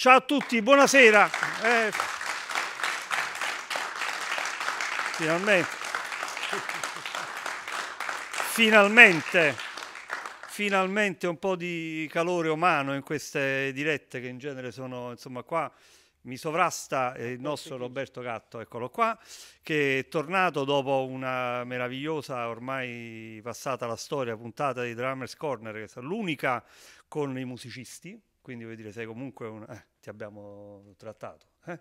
Ciao a tutti, buonasera. Eh, finalmente. Finalmente. Finalmente un po' di calore umano in queste dirette che in genere sono, insomma, qua mi sovrasta il nostro Roberto Gatto, eccolo qua, che è tornato dopo una meravigliosa, ormai passata la storia, puntata di Drummers Corner, che è l'unica con i musicisti, quindi vuol dire sei comunque un... Eh, ti abbiamo trattato. Eh?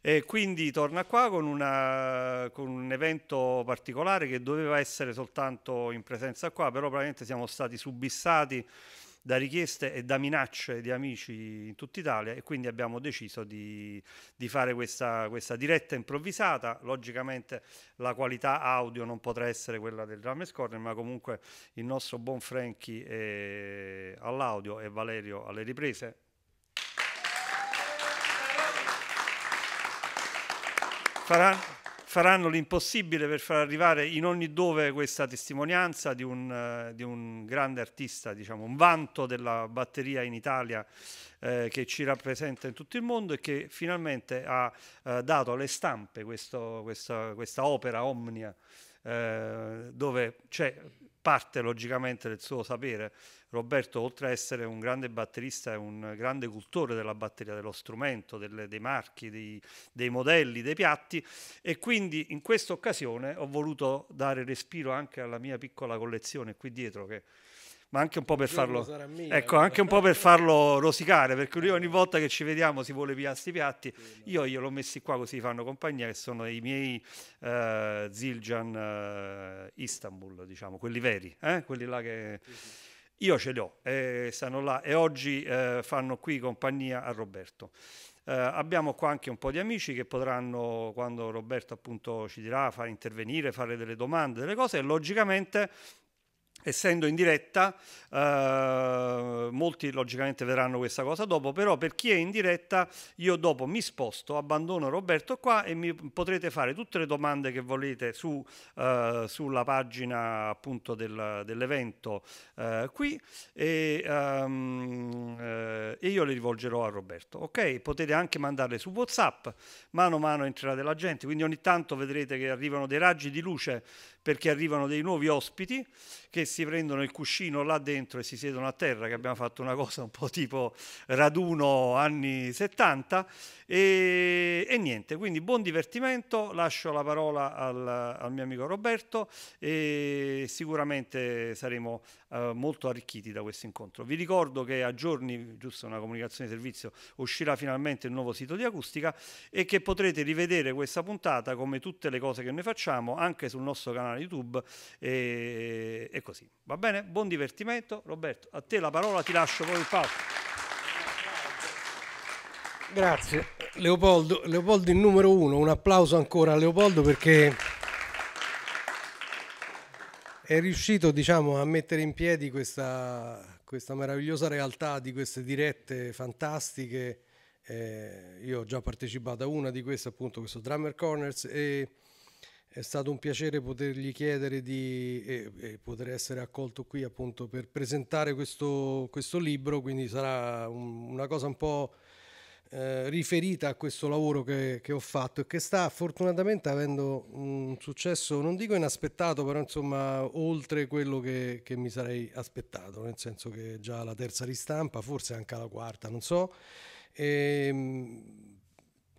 E quindi torna qua con, una, con, un evento particolare che doveva essere soltanto in presenza qua, però probabilmente siamo stati subissati da richieste e da minacce di amici in tutta Italia e quindi abbiamo deciso di, di fare questa, questa, diretta improvvisata. Logicamente la qualità audio non potrà essere quella del Drum Corner, ma comunque il nostro buon Franchi è eh, all'audio e Valerio alle riprese. Farà, faranno l'impossibile per far arrivare in ogni dove questa testimonianza di un, uh, di un grande artista, diciamo, un vanto della batteria in Italia eh, che ci rappresenta in tutto il mondo e che finalmente ha eh, dato alle stampe questo, questa, questa, opera omnia eh, dove c'è parte logicamente del suo sapere Roberto, oltre a essere un grande batterista, è un grande cultore della batteria, dello strumento, delle, dei marchi, dei, dei, modelli, dei piatti e quindi in questa occasione ho voluto dare respiro anche alla mia piccola collezione qui dietro che ma anche un po' per farlo mia, ecco, anche un po' per farlo rosicare, perché lui ogni volta che ci vediamo si vuole pigliare questi piatti. Io gliel'ho messi qua così fanno compagnia, che sono i miei uh, eh, Ziljan uh, eh, Istanbul, diciamo, quelli veri, eh? quelli là che. Io ce li ho, eh, stanno là e oggi eh, fanno qui compagnia a Roberto. Eh, abbiamo qua anche un po' di amici che potranno, quando Roberto appunto ci dirà, far intervenire, fare delle domande, delle cose e logicamente essendo in diretta, eh, molti logicamente vedranno questa cosa dopo, però per chi è in diretta io dopo mi sposto, abbandono Roberto qua e mi potrete fare tutte le domande che volete su, eh, sulla pagina appunto del, dell'evento eh, qui e, ehm, eh, e, io le rivolgerò a Roberto, ok? Potete anche mandarle su Whatsapp, mano a mano entrerà della gente, quindi ogni tanto vedrete che arrivano dei raggi di luce perché arrivano dei nuovi ospiti che si prendono il cuscino là dentro e si siedono a terra, che abbiamo fatto una cosa un po' tipo raduno anni 70 e, e niente, quindi buon divertimento, lascio la parola al, al mio amico Roberto e sicuramente saremo eh, molto arricchiti da questo incontro. Vi ricordo che a giorni, giusto una comunicazione di servizio, uscirà finalmente il nuovo sito di acustica e che potrete rivedere questa puntata come tutte le cose che noi facciamo anche sul nostro canale YouTube e, e così. Va bene? Buon divertimento. Roberto, a te la parola, ti lascio poi il palco. Grazie Leopoldo, Leopoldo il numero uno, un applauso ancora a Leopoldo perché è riuscito diciamo, a mettere in piedi questa, questa, meravigliosa realtà di queste dirette fantastiche. Eh, io ho già partecipato a una di queste, appunto, questo Drummer Corners, e è stato un piacere potergli chiedere di e, e poter essere accolto qui appunto per presentare questo, questo libro, quindi sarà un, una cosa un po' Eh, riferita a questo lavoro che, che, ho fatto e che sta fortunatamente avendo un successo, non dico inaspettato, però insomma oltre quello che, che mi sarei aspettato, nel senso che già la terza ristampa, forse anche la quarta, non so. E, ehm,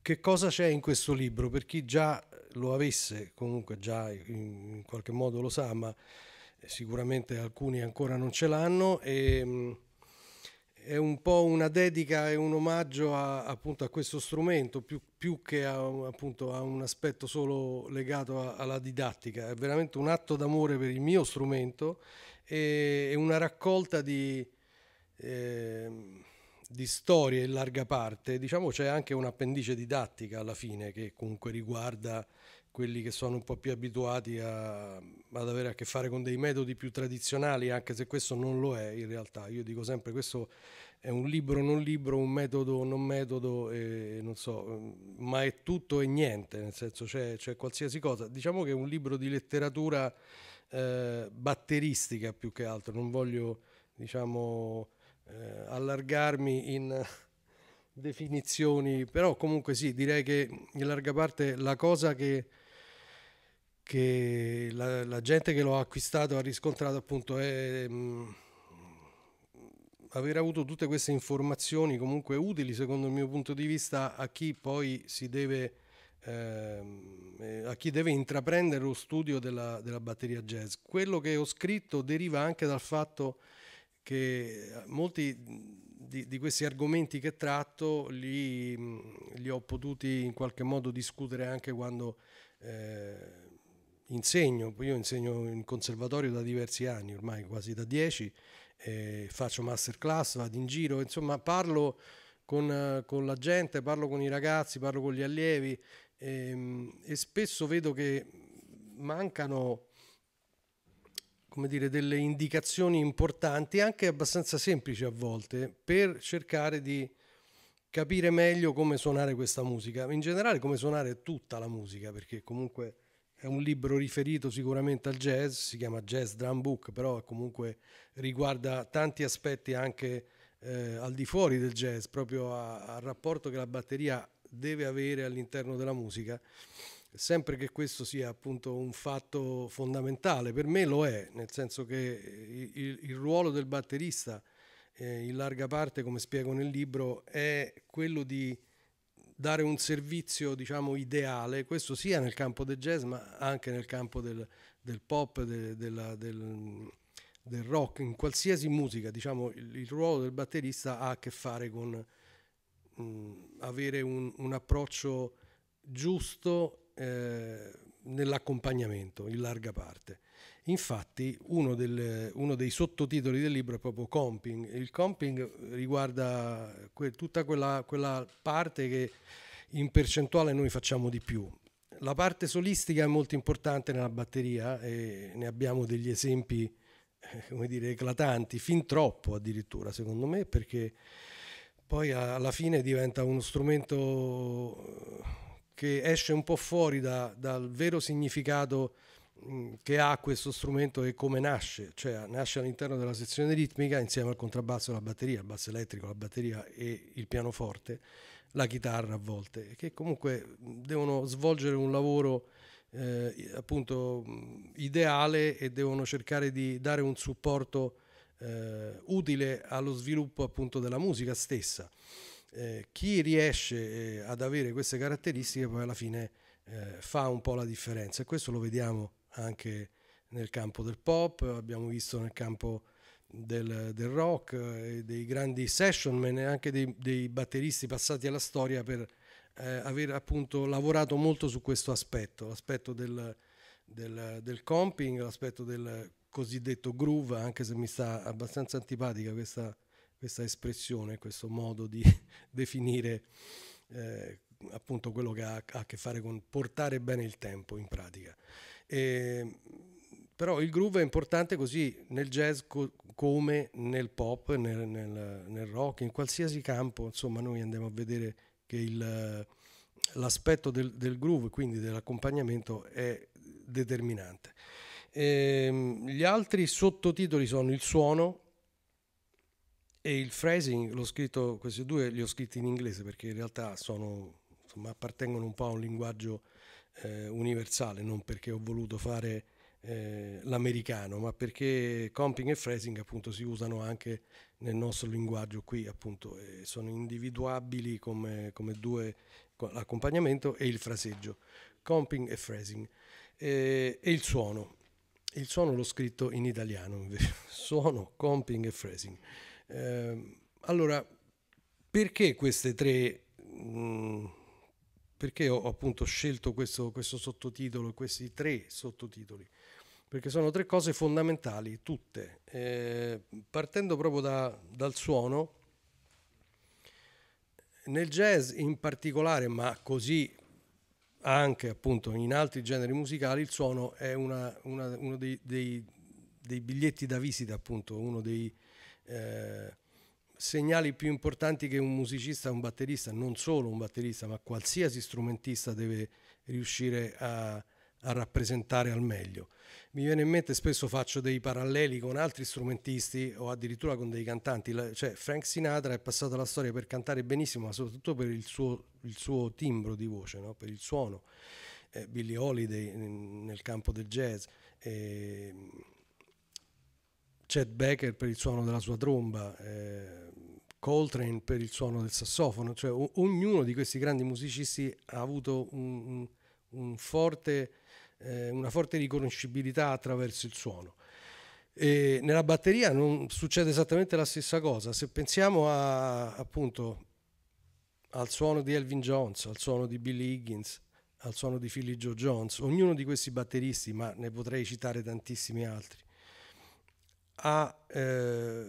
che cosa c'è in questo libro? Per chi già lo avesse, comunque già in, in qualche modo lo sa, ma sicuramente alcuni ancora non ce l'hanno. E, ehm, è un po' una dedica e un omaggio a, appunto a questo strumento più, più che a, appunto a un aspetto solo legato a, alla didattica, è veramente un atto d'amore per il mio strumento e, e una raccolta di, eh, di, storie in larga parte, diciamo c'è anche un'appendice didattica alla fine che comunque riguarda quelli che sono un po' più abituati a, ad avere a che fare con dei metodi più tradizionali, anche se questo non lo è in realtà. Io dico sempre questo è un libro non libro, un metodo non metodo, eh, non so, mm, ma è tutto e niente, nel senso c'è, c'è qualsiasi cosa. Diciamo che è un libro di letteratura eh, batteristica più che altro, non voglio diciamo, eh, allargarmi in definizioni, però comunque sì, direi che in larga parte la cosa che che la, la, gente che lo ha acquistato ha riscontrato appunto è mh, mm, aver avuto tutte queste informazioni comunque utili secondo il mio punto di vista a chi poi si deve ehm, a chi deve intraprendere lo studio della, della batteria jazz quello che ho scritto deriva anche dal fatto che eh, molti di, di, questi argomenti che tratto li, mm, li, ho potuti in qualche modo discutere anche quando eh, insegno, io insegno in conservatorio da diversi anni, ormai quasi da dieci, eh, faccio masterclass, vado in giro, insomma parlo con, con, la gente, parlo con i ragazzi, parlo con gli allievi ehm, e spesso vedo che mancano come dire, delle indicazioni importanti, anche abbastanza semplici a volte, per cercare di capire meglio come suonare questa musica, in generale come suonare tutta la musica, perché comunque è un libro riferito sicuramente al jazz, si chiama Jazz Drum Book, però comunque riguarda tanti aspetti anche eh, al di fuori del jazz, proprio a, al rapporto che la batteria deve avere all'interno della musica, sempre che questo sia appunto un fatto fondamentale, per me lo è, nel senso che eh, il, il ruolo del batterista eh, in larga parte, come spiego nel libro, è quello di dare un servizio diciamo ideale, questo sia nel campo del jazz ma anche nel campo del, del pop, de, della, del, del, rock, in qualsiasi musica, diciamo il, il, ruolo del batterista ha a che fare con mh, mm, avere un, un, approccio giusto eh, nell'accompagnamento in larga parte. Infatti uno, del, uno, dei sottotitoli del libro è proprio comping. Il comping riguarda que, tutta quella, quella parte che in percentuale noi facciamo di più. La parte solistica è molto importante nella batteria e ne abbiamo degli esempi eh, come dire, eclatanti, fin troppo addirittura secondo me, perché poi alla fine diventa uno strumento eh, che esce un po' fuori da, dal vero significato Mm, che ha questo strumento e come nasce, cioè nasce all'interno della sezione ritmica insieme al contrabbasso e alla batteria, il basso elettrico, la batteria e il pianoforte, la chitarra a volte, che comunque devono svolgere un lavoro eh, appunto mm, ideale e devono cercare di dare un supporto eh, utile allo sviluppo appunto della musica stessa. Eh, chi riesce eh, ad avere queste caratteristiche poi alla fine eh, fa un po' la differenza e questo lo vediamo anche nel campo del pop, abbiamo visto nel campo del, del rock, eh, dei grandi session man e anche dei, dei, batteristi passati alla storia per eh, aver appunto lavorato molto su questo aspetto, l'aspetto del, del, del comping, l'aspetto del cosiddetto groove, anche se mi sta abbastanza antipatica questa, questa espressione, questo modo di definire eh, appunto quello che ha a che fare con portare bene il tempo in pratica. E, ehm, però il groove è importante così nel jazz co- come nel pop, nel, nel, nel, rock, in qualsiasi campo, insomma noi andiamo a vedere che il, l'aspetto del, del, groove, quindi dell'accompagnamento, è determinante. E, ehm, gli altri sottotitoli sono il suono e il phrasing, l'ho scritto, questi due li ho scritti in inglese perché in realtà sono, insomma, appartengono un po' a un linguaggio eh, universale, non perché ho voluto fare eh, l'americano, ma perché comping e phrasing appunto si usano anche nel nostro linguaggio qui appunto, eh, sono individuabili come, come due, l'accompagnamento e il fraseggio, comping e phrasing. e il suono, il suono l'ho scritto in italiano invece, suono, comping e phrasing. Ehm, allora, perché queste tre... Mh, mm, perché ho appunto scelto questo, questo sottotitolo, questi tre sottotitoli? Perché sono tre cose fondamentali, tutte. Eh, partendo proprio da, dal suono, nel jazz in particolare, ma così anche appunto in altri generi musicali, il suono è una, una, uno dei, dei, dei, biglietti da visita, appunto, uno dei... Eh, segnali più importanti che un musicista, un batterista, non solo un batterista, ma qualsiasi strumentista deve riuscire a, a rappresentare al meglio. Mi viene in mente spesso faccio dei paralleli con altri strumentisti o addirittura con dei cantanti, cioè Frank Sinatra è passato alla storia per cantare benissimo, ma soprattutto per il suo, il suo timbro di voce, no? per il suono. Eh, Billie Holiday mm, nel campo del jazz. Eh, Chet Becker per il suono della sua tromba, eh, Coltrane per il suono del sassofono, cioè o- ognuno di questi grandi musicisti ha avuto un, un forte, eh, una forte riconoscibilità attraverso il suono. E nella batteria non succede esattamente la stessa cosa, se pensiamo a, appunto al suono di Elvin Jones, al suono di Billy Higgins, al suono di Philly Joe Jones, ognuno di questi batteristi, ma ne potrei citare tantissimi altri, ha eh,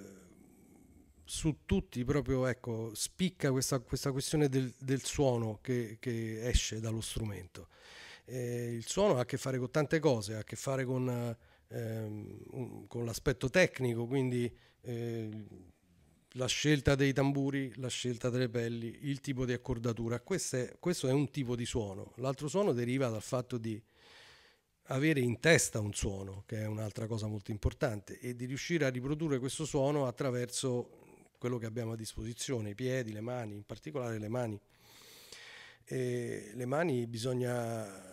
su tutti proprio, ecco, spicca questa, questa questione del, del suono che, che, esce dallo strumento. Eh, il suono ha a che fare con tante cose, ha a che fare con, ehm, con l'aspetto tecnico, quindi eh, la scelta dei tamburi, la scelta delle pelli, il tipo di accordatura. Questo è, questo è un tipo di suono. L'altro suono deriva dal fatto di avere in testa un suono, che è un'altra cosa molto importante, e di riuscire a riprodurre questo suono attraverso quello che abbiamo a disposizione, i piedi, le mani, in particolare le mani. E le mani bisogna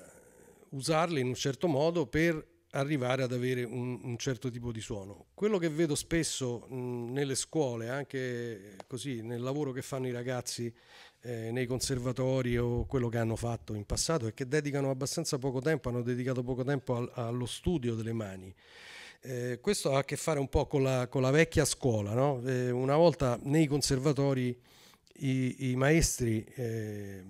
usarle in un certo modo per arrivare ad avere un, un, certo tipo di suono. Quello che vedo spesso mh, nelle scuole, anche così nel lavoro che fanno i ragazzi eh, nei conservatori o quello che hanno fatto in passato, è che dedicano abbastanza poco tempo, hanno dedicato poco tempo al, allo studio delle mani. Eh, questo ha a che fare un po' con la, con la vecchia scuola, no? eh, una volta nei conservatori i, i maestri eh,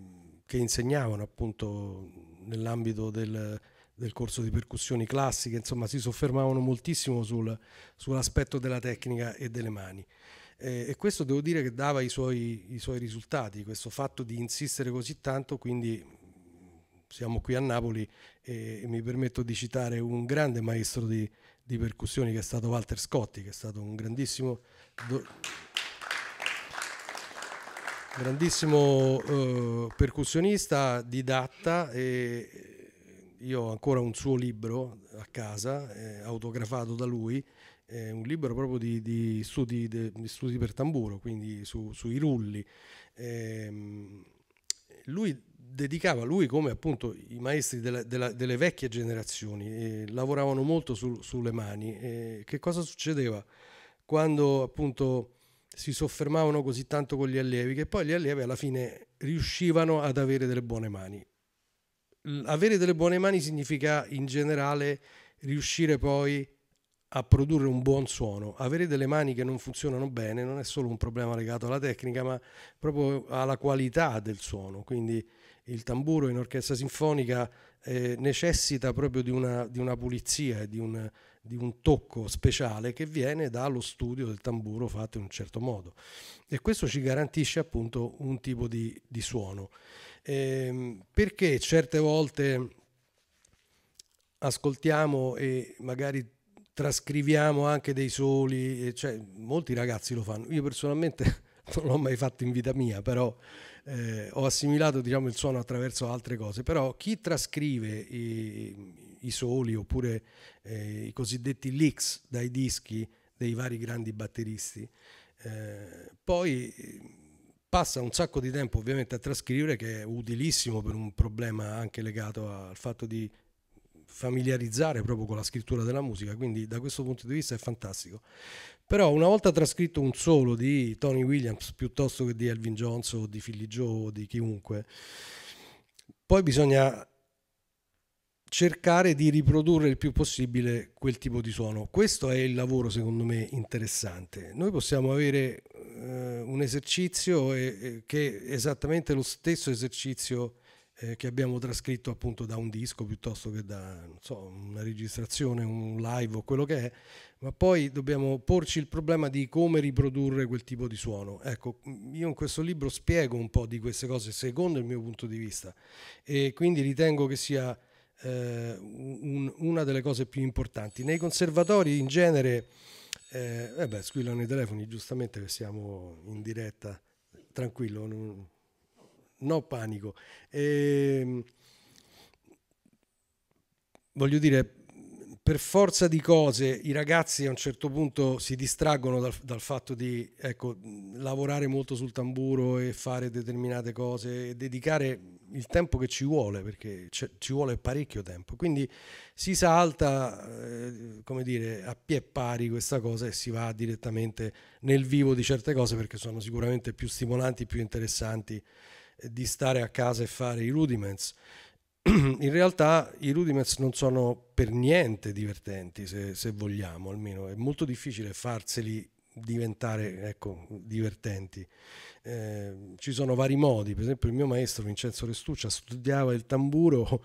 che insegnavano appunto nell'ambito del, del corso di percussioni classiche, insomma si soffermavano moltissimo sul, sull'aspetto della tecnica e delle mani. Eh, e questo devo dire che dava i suoi, i suoi, risultati, questo fatto di insistere così tanto, quindi mm, siamo qui a Napoli e, e mi permetto di citare un grande maestro di, di, percussioni che è stato Walter Scotti, che è stato un grandissimo... Do, grandissimo eh, percussionista, didatta e io ho ancora un suo libro a casa, eh, autografato da lui, eh, un libro proprio di, di, studi, di, studi, per tamburo, quindi su, sui rulli. Eh, lui dedicava, lui come appunto i maestri della, della, delle vecchie generazioni, lavoravano molto su, sulle mani. che cosa succedeva? Quando appunto si soffermavano così tanto con gli allievi che poi gli allievi alla fine riuscivano ad avere delle buone mani avere delle buone mani significa in generale riuscire poi a produrre un buon suono. Avere delle mani che non funzionano bene non è solo un problema legato alla tecnica, ma proprio alla qualità del suono. Quindi il tamburo in orchestra sinfonica eh, necessita proprio di una, di una pulizia e di un, di un tocco speciale che viene dallo studio del tamburo fatto in un certo modo. E questo ci garantisce appunto un tipo di, di suono eh, perché certe volte ascoltiamo e magari trascriviamo anche dei soli, cioè, molti ragazzi lo fanno, io personalmente non l'ho mai fatto in vita mia, però eh, ho assimilato diciamo, il suono attraverso altre cose, però chi trascrive i, i soli oppure eh, i cosiddetti leaks dai dischi dei vari grandi batteristi, eh, poi passa un sacco di tempo ovviamente a trascrivere che è utilissimo per un problema anche legato al fatto di familiarizzare proprio con la scrittura della musica, quindi da questo punto di vista è fantastico. Però una volta trascritto un solo di Tony Williams piuttosto che di Elvin Johnson o di Philly Joe o di chiunque, poi bisogna cercare di riprodurre il più possibile quel tipo di suono. Questo è il lavoro secondo me interessante. Noi possiamo avere eh, un esercizio e, eh, eh, che è esattamente lo stesso esercizio eh, che abbiamo trascritto appunto da un disco piuttosto che da so, una registrazione, un live o quello che è, ma poi dobbiamo porci il problema di come riprodurre quel tipo di suono. Ecco, io in questo libro spiego un po' di queste cose secondo il mio punto di vista e quindi ritengo che sia eh, un, una delle cose più importanti. Nei conservatori in genere, eh, eh beh, squillano i telefoni, giustamente che siamo in diretta, tranquillo, non, no panico. E, ehm, voglio dire, per forza di cose i ragazzi a un certo punto si distraggono dal, dal fatto di ecco, lavorare molto sul tamburo e fare determinate cose e dedicare il tempo che ci vuole, perché ci vuole parecchio tempo. Quindi si salta, eh, come dire, a pie pari questa cosa e si va direttamente nel vivo di certe cose perché sono sicuramente più stimolanti, più interessanti eh, di stare a casa e fare i rudiments. In realtà i rudiments non sono per niente divertenti, se, se vogliamo, almeno è molto difficile farseli diventare ecco, divertenti. Ehm, ci sono vari modi, per esempio il mio maestro Vincenzo Restuccia studiava il tamburo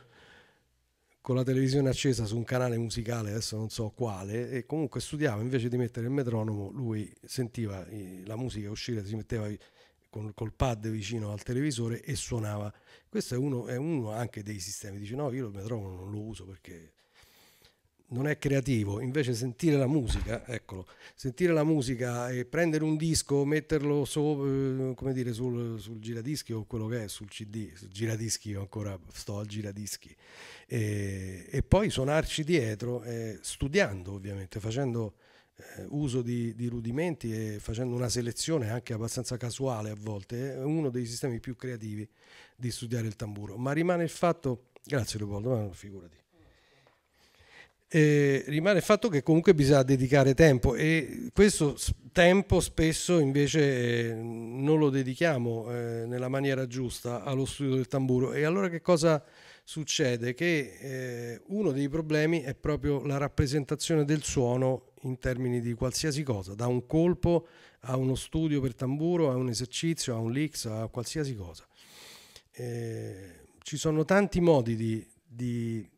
con la televisione accesa su un canale musicale, adesso non so quale, e comunque studiava, invece di mettere il metronomo, lui sentiva la musica uscire, si metteva col, col pad vicino al televisore e suonava. Questo è uno, è uno anche dei sistemi, dice no, io il metronomo non lo uso perché non è creativo, invece sentire la musica, eccolo, sentire la musica e prendere un disco, metterlo so, eh, come dire, sul, sul, giradischi o quello che è, sul CD, sul giradischi io ancora sto al giradischi, e, e poi suonarci dietro, eh, studiando ovviamente, facendo eh, uso di, di, rudimenti e facendo una selezione anche abbastanza casuale a volte, eh, è uno dei sistemi più creativi di studiare il tamburo, ma rimane il fatto, grazie Leopoldo, ma figurati eh, rimane il fatto che comunque bisogna dedicare tempo e questo tempo spesso invece eh, non lo dedichiamo eh, nella maniera giusta allo studio del tamburo e allora che cosa succede? Che eh, uno dei problemi è proprio la rappresentazione del suono in termini di qualsiasi cosa, da un colpo a uno studio per tamburo, a un esercizio, a un lix, a qualsiasi cosa. Eh, ci sono tanti modi di, di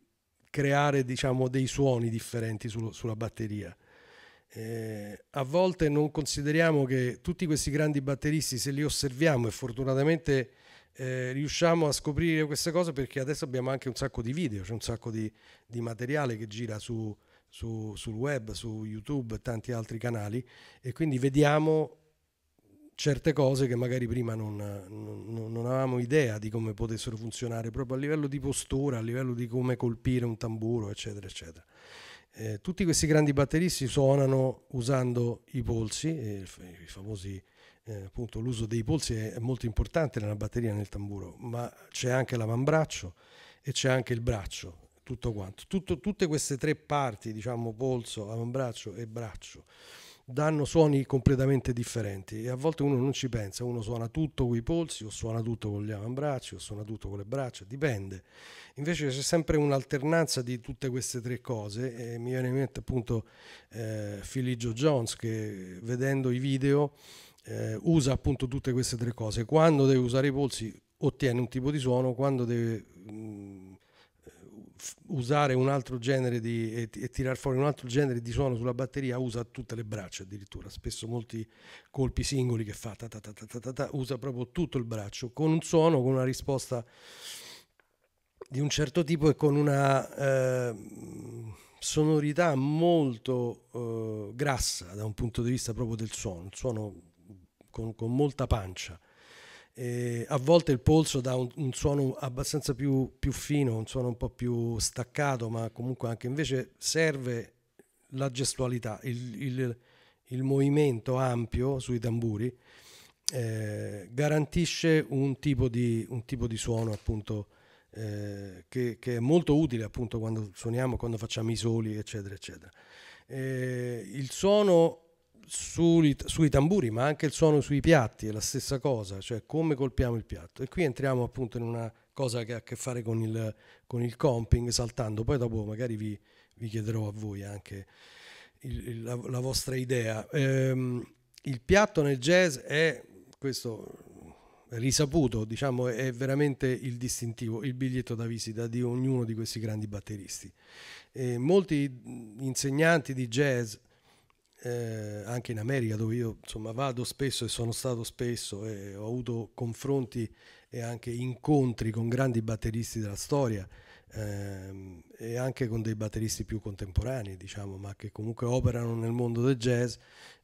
creare diciamo, dei suoni differenti sul, sulla batteria. Eh, a volte non consideriamo che tutti questi grandi batteristi, se li osserviamo e fortunatamente eh, riusciamo a scoprire queste cose perché adesso abbiamo anche un sacco di video, c'è cioè un sacco di, di, materiale che gira su, su, sul web, su YouTube e tanti altri canali e quindi vediamo certe cose che magari prima non, non, non, avevamo idea di come potessero funzionare, proprio a livello di postura, a livello di come colpire un tamburo, eccetera, eccetera. Eh, tutti questi grandi batteristi suonano usando i polsi, eh, i famosi, eh, appunto l'uso dei polsi è molto importante nella batteria, e nel tamburo, ma c'è anche l'avambraccio e c'è anche il braccio, tutto quanto. Tutto, tutte queste tre parti, diciamo polso, avambraccio e braccio, danno suoni completamente differenti e a volte uno non ci pensa, uno suona tutto con i polsi o suona tutto con gli avambracci o suona tutto con le braccia, dipende. Invece c'è sempre un'alternanza di tutte queste tre cose e mi viene in mente appunto eh, Filigio Jones che vedendo i video eh, usa appunto tutte queste tre cose. Quando deve usare i polsi ottiene un tipo di suono, quando deve... Mh, mm, usare un altro genere di, e, e tirar fuori un altro genere di suono sulla batteria usa tutte le braccia addirittura, spesso molti colpi singoli che fa, ta ta ta usa proprio tutto il braccio, con un suono, con una risposta di un certo tipo e con una eh, sonorità molto eh, grassa da un punto di vista proprio del suono, il suono con, con molta pancia. E eh, a volte il polso dà un, un suono abbastanza più, più, fino, un suono un po' più staccato, ma comunque anche invece serve la gestualità, il, il, il movimento ampio sui tamburi eh, garantisce un tipo, di, un tipo, di, suono appunto eh, che, che, è molto utile appunto quando suoniamo, quando facciamo i soli eccetera eccetera. Eh, il suono sui, sui, tamburi, ma anche il suono sui piatti è la stessa cosa, cioè come colpiamo il piatto. E qui entriamo appunto in una cosa che ha a che fare con il, con il comping, saltando, poi dopo magari vi, vi chiederò a voi anche il, la, la, vostra idea. Ehm, il piatto nel jazz è, questo risaputo, diciamo, è veramente il distintivo, il biglietto da visita di ognuno di questi grandi batteristi. E molti insegnanti di jazz, eh, anche in America dove io insomma vado spesso e sono stato spesso e ho avuto confronti e anche incontri con grandi batteristi della storia ehm, e anche con dei batteristi più contemporanei diciamo ma che comunque operano nel mondo del jazz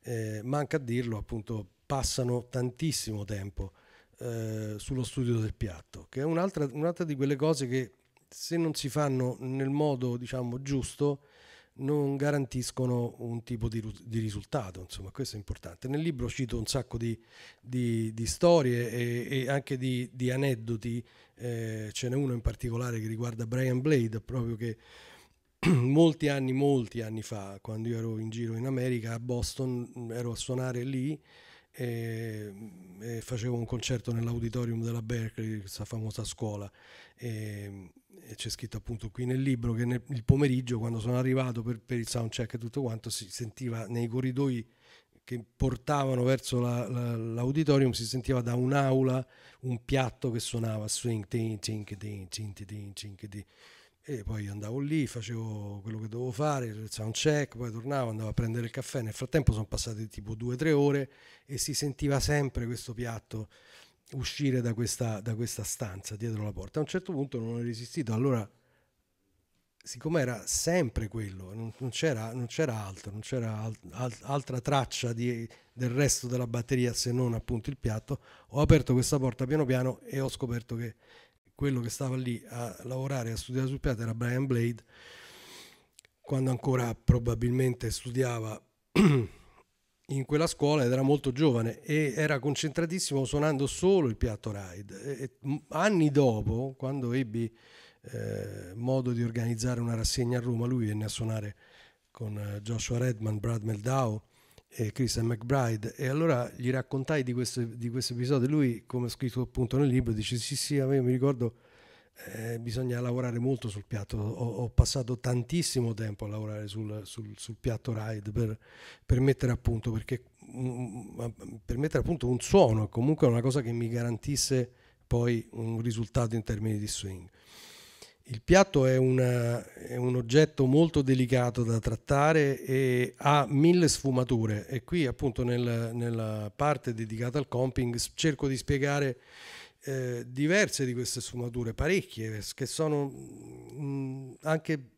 eh, manca a dirlo appunto passano tantissimo tempo eh, sullo studio del piatto che è un'altra, un'altra di quelle cose che se non si fanno nel modo diciamo giusto non garantiscono un tipo di, di, risultato, insomma questo è importante. Nel libro cito un sacco di, di, di storie e, e, anche di, aneddoti, eh, ce n'è uno in particolare che riguarda Brian Blade, proprio che molti anni, molti anni fa, quando io ero in giro in America, a Boston, mm, ero a suonare lì e, mm, e facevo un concerto nell'auditorium della Berkeley, questa famosa scuola. E, mm, c'è scritto appunto qui nel libro che nel, il pomeriggio quando sono arrivato per, per, il soundcheck e tutto quanto si sentiva nei corridoi che portavano verso la, la, l'auditorium si sentiva da un'aula un piatto che suonava swing ting ting ting ting ting ting e poi andavo lì, facevo quello che dovevo fare, il soundcheck poi tornavo, andavo a prendere il caffè. Nel frattempo sono passate tipo due o tre ore e si sentiva sempre questo piatto uscire da questa, da questa stanza dietro la porta. A un certo punto non ho resistito, allora siccome era sempre quello, non, non, c'era, non c'era, altro, non c'era al, al, altra traccia di, del resto della batteria se non appunto il piatto, ho aperto questa porta piano piano e ho scoperto che quello che stava lì a lavorare, a studiare sul piatto era Brian Blade, quando ancora probabilmente studiava in quella scuola ed era molto giovane e era concentratissimo suonando solo il piatto ride. E anni dopo, quando ebbi eh, modo di organizzare una rassegna a Roma, lui venne a suonare con eh, Joshua Redman, Brad Meldau e Christian McBride e allora gli raccontai di questo, di questo episodio. Lui, come ho scritto appunto nel libro, dice sì sì, a me mi ricordo eh, bisogna lavorare molto sul piatto. Ho, ho passato tantissimo tempo a lavorare sul, sul, sul piatto ride per, per mettere a punto, perché mm, mm, mm, per mettere a punto un suono, comunque una cosa che mi garantisse poi un risultato in termini di swing. Il piatto è, una, è, un oggetto molto delicato da trattare e ha mille sfumature e qui appunto nel, nella parte dedicata al comping cerco di spiegare eh, diverse di queste sfumature, parecchie, che sono mh, mm, anche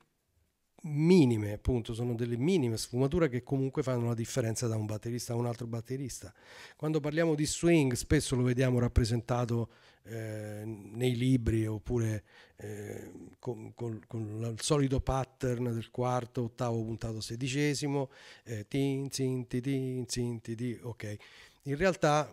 minime, appunto, sono delle minime sfumature che comunque fanno la differenza da un batterista a un altro batterista. Quando parliamo di swing, spesso lo vediamo rappresentato eh, nei libri oppure eh, con, con, con, il solito pattern del quarto, ottavo, puntato, sedicesimo, eh, tin, tin, ti, tin, tin, ti, di, ok. In realtà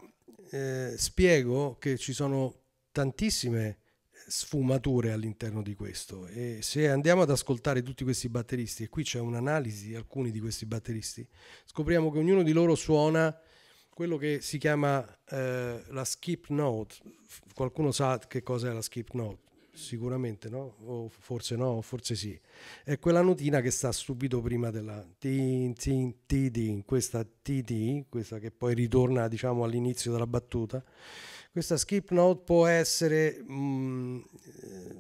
eh, spiego che ci sono tantissime sfumature all'interno di questo e se andiamo ad ascoltare tutti questi batteristi e qui c'è un'analisi di alcuni di questi batteristi scopriamo che ognuno di loro suona quello che si chiama eh, la skip note qualcuno sa che cos'è la skip note sicuramente no, o forse no, forse sì. È quella notina che sta subito prima della TD, questa TD, questa che poi ritorna diciamo all'inizio della battuta. Questa skip note può essere mh, mm, eh,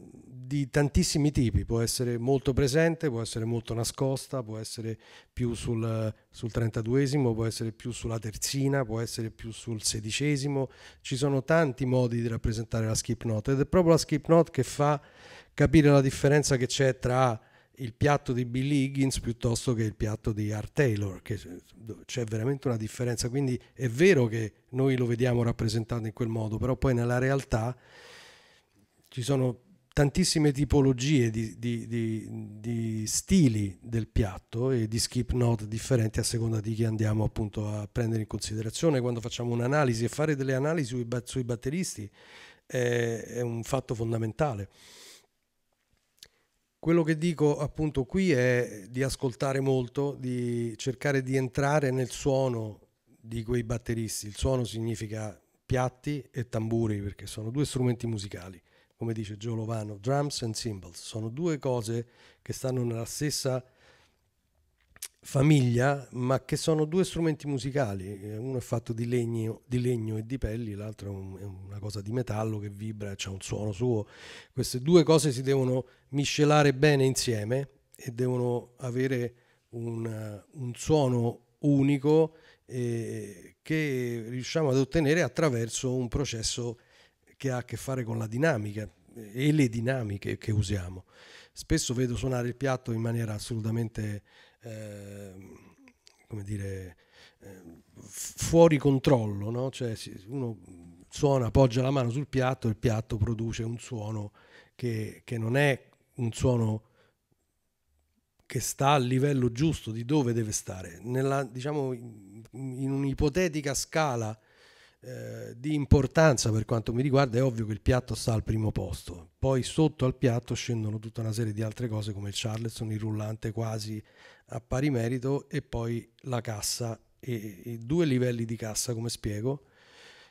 di tantissimi tipi, può essere molto presente, può essere molto nascosta, può essere più sul, sul 32esimo, può essere più sulla terzina, può essere più sul sedicesimo, ci sono tanti modi di rappresentare la skip note ed è proprio la skip note che fa capire la differenza che c'è tra il piatto di Bill Higgins piuttosto che il piatto di Art Taylor, che c'è veramente una differenza, quindi è vero che noi lo vediamo rappresentato in quel modo, però poi nella realtà ci sono tantissime tipologie di, di, di, di, stili del piatto e di skip note differenti a seconda di chi andiamo appunto a prendere in considerazione quando facciamo un'analisi e fare delle analisi sui, sui batteristi è, eh, è, un fatto fondamentale. Quello che dico appunto qui è di ascoltare molto, di cercare di entrare nel suono di quei batteristi. Il suono significa piatti e tamburi perché sono due strumenti musicali come dice Joe Lovano, drums and cymbals, sono due cose che stanno nella stessa famiglia, ma che sono due strumenti musicali, uno è fatto di legno, di legno e di pelli, l'altro è, un, è, una cosa di metallo che vibra e ha un suono suo, queste due cose si devono miscelare bene insieme e devono avere un, un suono unico eh, che riusciamo ad ottenere attraverso un processo che ha a che fare con la dinamica eh, e le dinamiche che usiamo. Spesso vedo suonare il piatto in maniera assolutamente, eh, come dire, ehm, fuori controllo, no? cioè uno suona, appoggia la mano sul piatto e il piatto produce un suono che, che non è un suono che sta al livello giusto di dove deve stare, Nella, diciamo, in un'ipotetica scala eh, di importanza per quanto mi riguarda è ovvio che il piatto sta al primo posto, poi sotto al piatto scendono tutta una serie di altre cose come il Charleston, il rullante quasi a pari merito e poi la cassa e, e due livelli di cassa come spiego,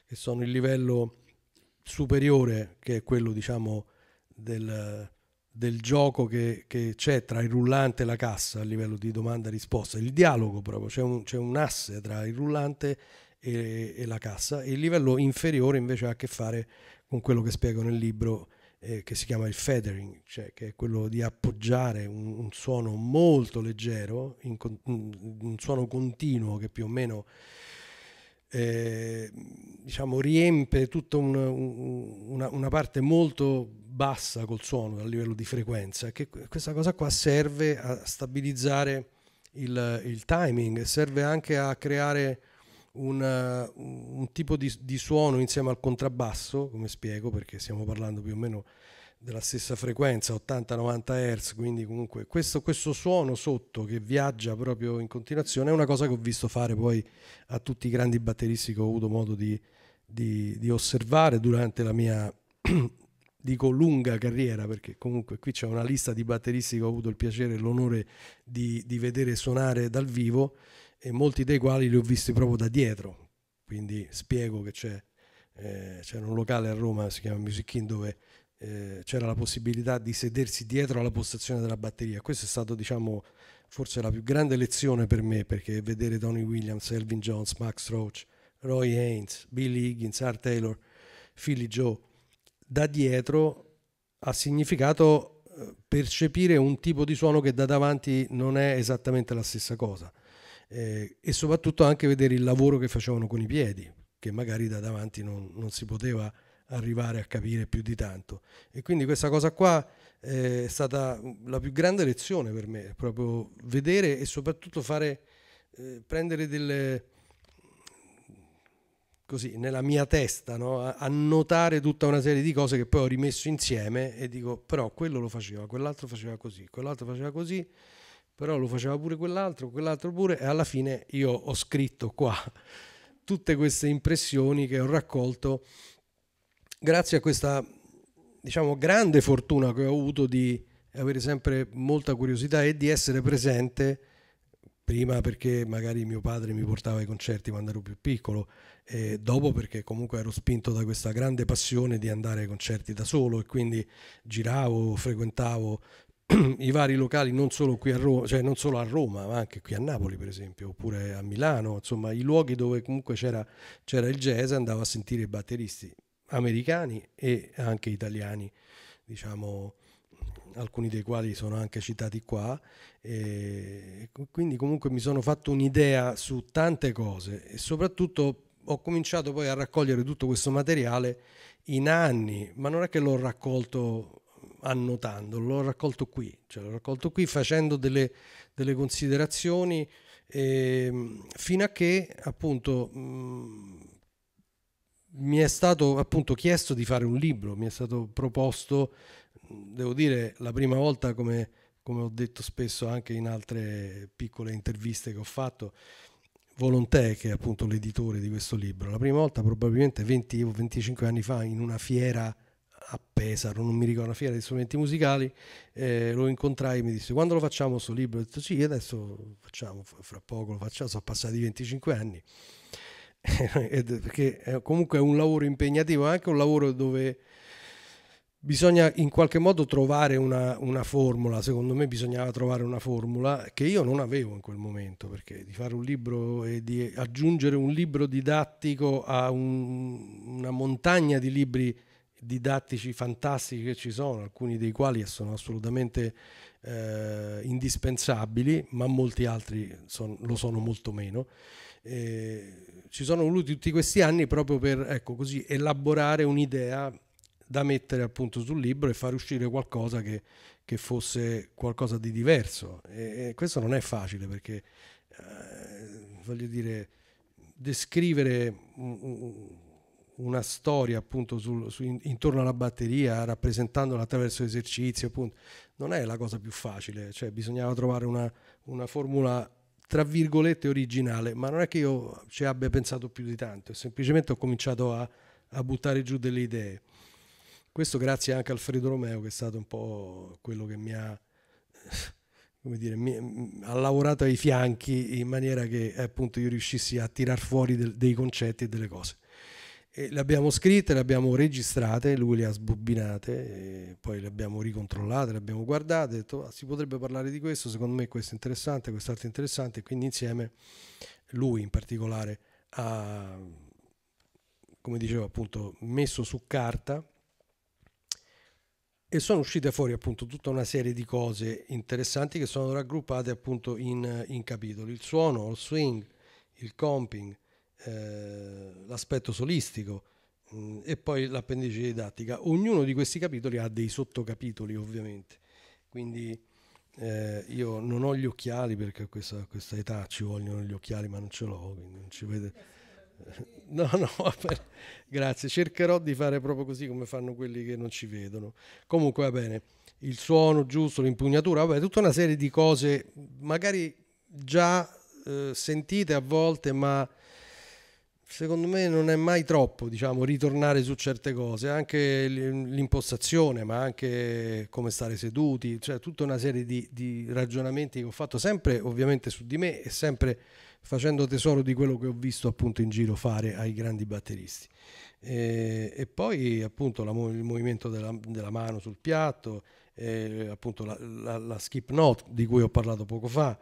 che sono il livello superiore che è quello diciamo del, del gioco che, che, c'è tra il rullante e la cassa a livello di domanda-risposta, il dialogo proprio, c'è un, c'è un asse tra il rullante e e, e la cassa il livello inferiore invece ha a che fare con quello che spiego nel libro eh, che si chiama il feathering, cioè che è quello di appoggiare un, un suono molto leggero, in, un, suono continuo che più o meno eh, diciamo, riempie tutta un, un, una, una, parte molto bassa col suono a livello di frequenza, che questa cosa qua serve a stabilizzare il, il timing, serve anche a creare una, eh, un tipo di, di, suono insieme al contrabbasso, come spiego, perché stiamo parlando più o meno della stessa frequenza, 80-90 Hz, quindi comunque questo, questo, suono sotto che viaggia proprio in continuazione è una cosa che ho visto fare poi a tutti i grandi batteristi che ho avuto modo di, di, di osservare durante la mia dico lunga carriera perché comunque qui c'è una lista di batteristi che ho avuto il piacere e l'onore di, di vedere suonare dal vivo e molti dei quali li ho visti proprio da dietro. Quindi spiego che c'è, eh, c'era un locale a Roma, si chiama Music In, dove eh, c'era la possibilità di sedersi dietro alla postazione della batteria. Questa è stata, diciamo, forse la più grande lezione per me, perché vedere Tony Williams, Elvin Jones, Max Roach, Roy Haynes, Billy Higgins, Art Taylor, Philly Joe, da dietro ha significato eh, percepire un tipo di suono che da davanti non è esattamente la stessa cosa eh, e soprattutto anche vedere il lavoro che facevano con i piedi, che magari da davanti non, non si poteva arrivare a capire più di tanto. E quindi questa cosa qua eh, è stata la più grande lezione per me, proprio vedere e soprattutto fare, eh, prendere delle, così, nella mia testa, no? a, tutta una serie di cose che poi ho rimesso insieme e dico, però quello lo faceva, quell'altro faceva così, quell'altro faceva così però lo faceva pure quell'altro, quell'altro pure, e alla fine io ho scritto qua tutte queste impressioni che ho raccolto grazie a questa, diciamo, grande fortuna che ho avuto di avere sempre molta curiosità e di essere presente prima perché magari mio padre mi portava ai concerti quando ero più piccolo e dopo perché comunque ero spinto da questa grande passione di andare ai concerti da solo e quindi giravo, frequentavo i vari locali non solo, qui a Roma, cioè non solo a Roma, ma anche qui a Napoli, per esempio, oppure a Milano, insomma, i luoghi dove comunque c'era, c'era il jazz, andavo a sentire i batteristi americani e anche italiani, diciamo, alcuni dei quali sono anche citati qua. E quindi comunque mi sono fatto un'idea su tante cose e soprattutto ho cominciato poi a raccogliere tutto questo materiale in anni, ma non è che l'ho raccolto annotando, l'ho raccolto qui, cioè l'ho raccolto qui facendo delle, delle considerazioni eh, fino a che appunto mh, mm, mi è stato appunto chiesto di fare un libro, mi è stato proposto, mm, devo dire, la prima volta come, come ho detto spesso anche in altre piccole interviste che ho fatto, Volontè, che è appunto l'editore di questo libro, la prima volta probabilmente 20 o 25 anni fa in una fiera a Pesaro, non mi ricordo, una fiera di strumenti musicali, eh, lo incontrai e mi disse quando lo facciamo sto libro? Ho detto sì, adesso facciamo, fra poco lo facciamo, sono passati 25 anni, perché è comunque è un lavoro impegnativo, è anche un lavoro dove bisogna in qualche modo trovare una, una, formula, secondo me bisognava trovare una formula che io non avevo in quel momento, perché di fare un libro e di aggiungere un libro didattico a un, una montagna di libri didattici fantastici che ci sono, alcuni dei quali sono assolutamente eh, indispensabili, ma molti altri son, lo sono molto meno. Eh, ci sono voluti tutti questi anni proprio per ecco, così, elaborare un'idea da mettere appunto sul libro e far uscire qualcosa che, che fosse qualcosa di diverso. E, e, questo non è facile perché, eh, voglio dire, descrivere... Un, un, una storia appunto sul, su, intorno alla batteria, rappresentandola attraverso esercizi, appunto, non è la cosa più facile, cioè bisognava trovare una, una formula tra virgolette originale, ma non è che io ci abbia pensato più di tanto, semplicemente ho cominciato a, a buttare giù delle idee. Questo grazie anche a Alfredo Romeo che è stato un po' quello che mi ha, come dire, mi, ha lavorato ai fianchi in maniera che appunto io riuscissi a tirar fuori del, dei concetti e delle cose le abbiamo scritte, le abbiamo registrate, lui le ha sbobbinate, poi le abbiamo ricontrollate, le abbiamo guardate, ho detto ah, si potrebbe parlare di questo, secondo me questo è interessante, quest'altro è interessante, e quindi insieme lui in particolare ha, come dicevo appunto, messo su carta e sono uscite fuori appunto tutta una serie di cose interessanti che sono raggruppate appunto in, in capitoli, il suono, il swing, il comping, eh, l'aspetto solistico mh, mm, e poi l'appendice didattica. Ognuno di questi capitoli ha dei sottocapitoli ovviamente, quindi eh, io non ho gli occhiali perché a questa, a questa, età ci vogliono gli occhiali ma non ce l'ho, quindi non ci vede. No, no, vabbè. grazie. Cercherò di fare proprio così come fanno quelli che non ci vedono. Comunque va bene, il suono giusto, l'impugnatura, vabbè, tutta una serie di cose magari già eh, sentite a volte, ma secondo me non è mai troppo diciamo, ritornare su certe cose, anche l'impostazione, ma anche come stare seduti, cioè tutta una serie di, di, ragionamenti che ho fatto sempre ovviamente su di me e sempre facendo tesoro di quello che ho visto appunto in giro fare ai grandi batteristi. E, e poi appunto la, il movimento della, della, mano sul piatto, eh, appunto la, la, la, skip note di cui ho parlato poco fa,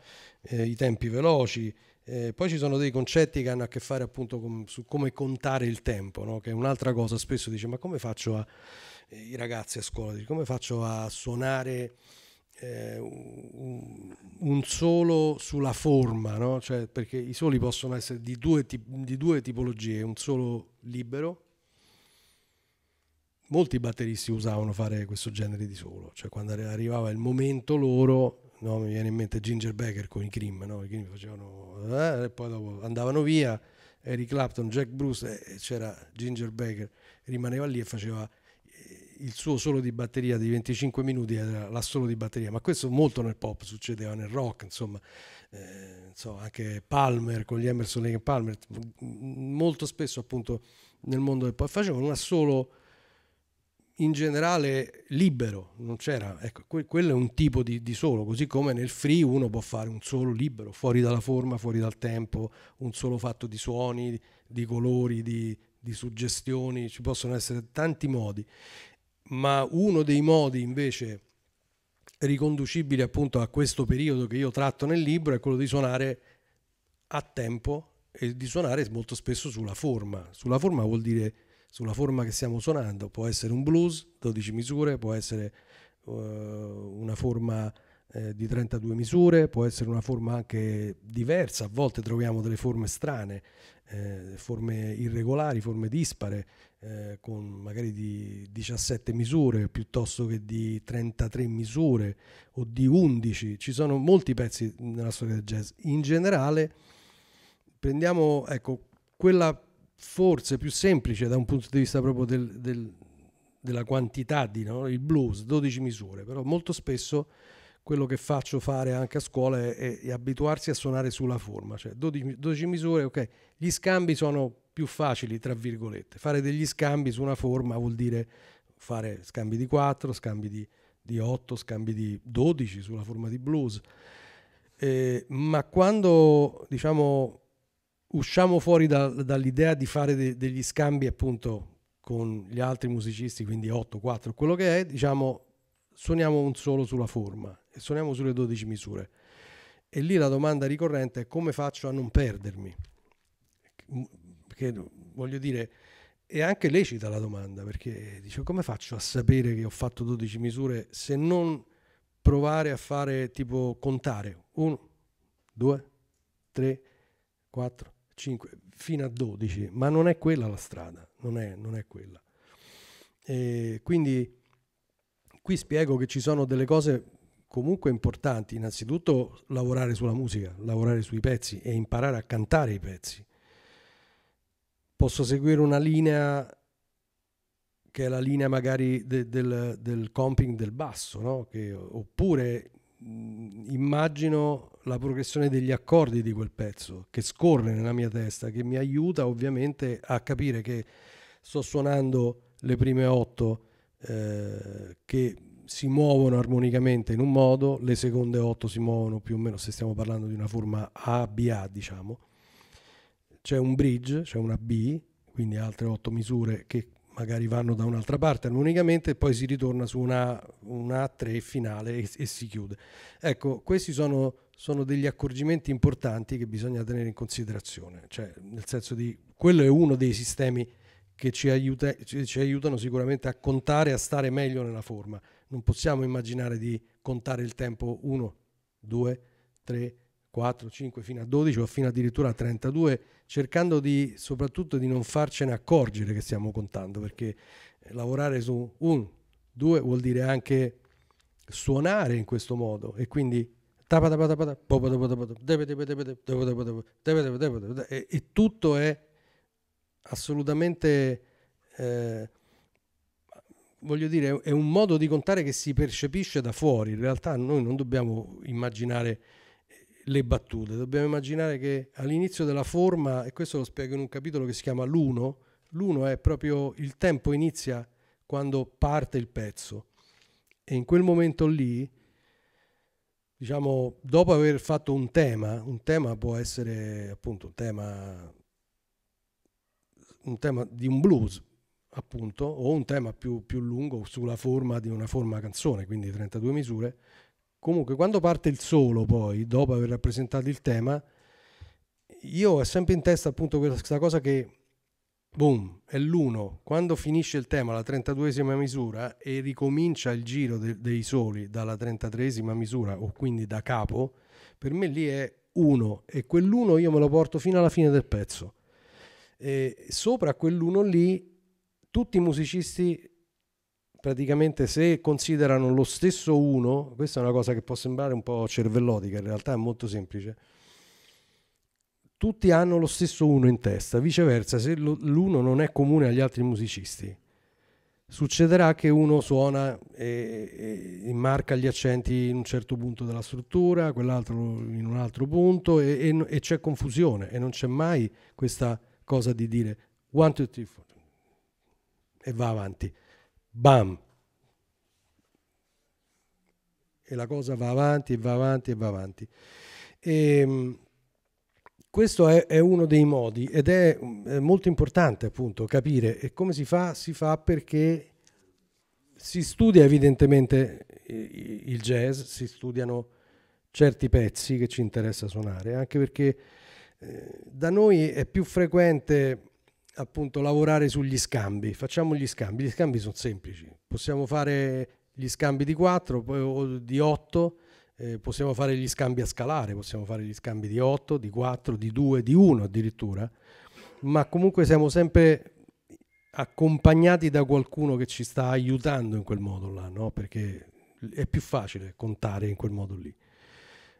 eh, i tempi veloci. Eh, poi ci sono dei concetti che hanno a che fare appunto con, su come contare il tempo, no? che è un'altra cosa, spesso dice ma come faccio a, eh, i ragazzi a scuola, dice, come faccio a suonare eh, un, un, solo sulla forma, no? cioè, perché i soli possono essere di due, di due tipologie, un solo libero, molti batteristi usavano fare questo genere di solo, cioè quando arrivava il momento loro no? mi viene in mente Ginger Baker con i Cream, no? i Cream facevano, eh, e poi dopo andavano via, Eric Clapton, Jack Bruce e c'era Ginger Baker, rimaneva lì e faceva eh, il suo solo di batteria di 25 minuti era l'assolo di batteria, ma questo molto nel pop succedeva, nel rock, insomma, eh, insomma anche Palmer con gli Emerson Lake Palmer, molto spesso appunto nel mondo del pop, facevano un assolo in generale libero, non c'era, ecco, que- quello è un tipo di, di, solo, così come nel free uno può fare un solo libero, fuori dalla forma, fuori dal tempo, un solo fatto di suoni, di colori, di, di suggestioni, ci possono essere tanti modi, ma uno dei modi invece riconducibili appunto a questo periodo che io tratto nel libro è quello di suonare a tempo e di suonare molto spesso sulla forma, sulla forma vuol dire sulla forma che stiamo suonando. Può essere un blues, 12 misure, può essere uh, una forma eh, di 32 misure, può essere una forma anche diversa, a volte troviamo delle forme strane, eh, forme irregolari, forme dispare, eh, con magari di 17 misure piuttosto che di 33 misure o di 11, ci sono molti pezzi nella storia del jazz. In generale prendiamo ecco, quella forse più semplice da un punto di vista proprio del, del, della quantità di no? il blues, 12 misure, però molto spesso quello che faccio fare anche a scuola è, è, è abituarsi a suonare sulla forma, cioè 12, 12 misure, ok, gli scambi sono più facili, tra virgolette, fare degli scambi su una forma vuol dire fare scambi di 4, scambi di, di 8, scambi di 12 sulla forma di blues. Eh, ma quando diciamo usciamo fuori da, dall'idea di fare de, degli scambi appunto con gli altri musicisti, quindi 8, 4, quello che è, diciamo suoniamo un solo sulla forma e suoniamo sulle 12 misure. E lì la domanda ricorrente è come faccio a non perdermi? Perché voglio dire, è anche lecita la domanda, perché dice come faccio a sapere che ho fatto 12 misure se non provare a fare tipo contare 1, 2, 3, 4, 5, fino a 12, ma non è quella la strada, non è, non è quella. E quindi qui spiego che ci sono delle cose comunque importanti, innanzitutto lavorare sulla musica, lavorare sui pezzi e imparare a cantare i pezzi. Posso seguire una linea che è la linea magari de, del, del comping del basso, no? che, oppure Mm, immagino la progressione degli accordi di quel pezzo che scorre nella mia testa, che mi aiuta ovviamente a capire che sto suonando le prime otto eh, che si muovono armonicamente in un modo, le seconde otto si muovono più o meno, se stiamo parlando di una forma ABA, diciamo, c'è un bridge, c'è una B, quindi altre otto misure che magari vanno da un'altra parte armonicamente e poi si ritorna su una, una 3 finale e, e, si chiude. Ecco, questi sono, sono, degli accorgimenti importanti che bisogna tenere in considerazione, cioè nel senso di quello è uno dei sistemi che ci, aiuta, ci, ci aiutano sicuramente a contare, a stare meglio nella forma. Non possiamo immaginare di contare il tempo 1, 2, 3, 4, 5 fino a 12 o fino addirittura a 32 cercando di, soprattutto di non farcene accorgere che stiamo contando, perché lavorare su un, due vuol dire anche suonare in questo modo e quindi e, tutto è assolutamente eh, voglio dire è un modo di contare che si percepisce da fuori in realtà noi non dobbiamo immaginare le battute. Dobbiamo immaginare che all'inizio della forma, e questo lo spiego in un capitolo che si chiama l'uno, l'uno è proprio il tempo inizia quando parte il pezzo e in quel momento lì, diciamo, dopo aver fatto un tema, un tema può essere appunto un tema, un tema di un blues, appunto, o un tema più, più lungo sulla forma di una forma canzone, quindi 32 misure, Comunque, quando parte il solo, poi, dopo aver rappresentato il tema, io ho sempre in testa appunto questa cosa che, boom, è l'uno. Quando finisce il tema, la 32esima misura, e ricomincia il giro de- dei soli dalla 33esima misura, o quindi da capo, per me lì è uno, e quell'uno io me lo porto fino alla fine del pezzo. E sopra quell'uno lì, tutti i musicisti praticamente se considerano lo stesso 1, questa è una cosa che può sembrare un po' cervellotica, in realtà è molto semplice, tutti hanno lo stesso 1 in testa, viceversa se l'1 non è comune agli altri musicisti, succederà che uno suona e, e marca gli accenti in un certo punto della struttura, quell'altro in un altro punto e, e, e c'è confusione e non c'è mai questa cosa di dire 1, 2, 3, 4 e va avanti Bam! E la cosa va avanti, e va avanti e va avanti. E, ehm, questo è, è, uno dei modi ed è, è molto importante appunto capire e come si fa? Si fa perché si studia evidentemente il jazz, si studiano certi pezzi che ci interessa suonare, anche perché eh, da noi è più frequente appunto lavorare sugli scambi. Facciamo gli scambi, gli scambi sono semplici. Possiamo fare gli scambi di 4 o di 8, eh, possiamo fare gli scambi a scalare, possiamo fare gli scambi di 8, di 4, di 2, di 1 addirittura, ma comunque siamo sempre accompagnati da qualcuno che ci sta aiutando in quel modo là, no? perché è più facile contare in quel modo lì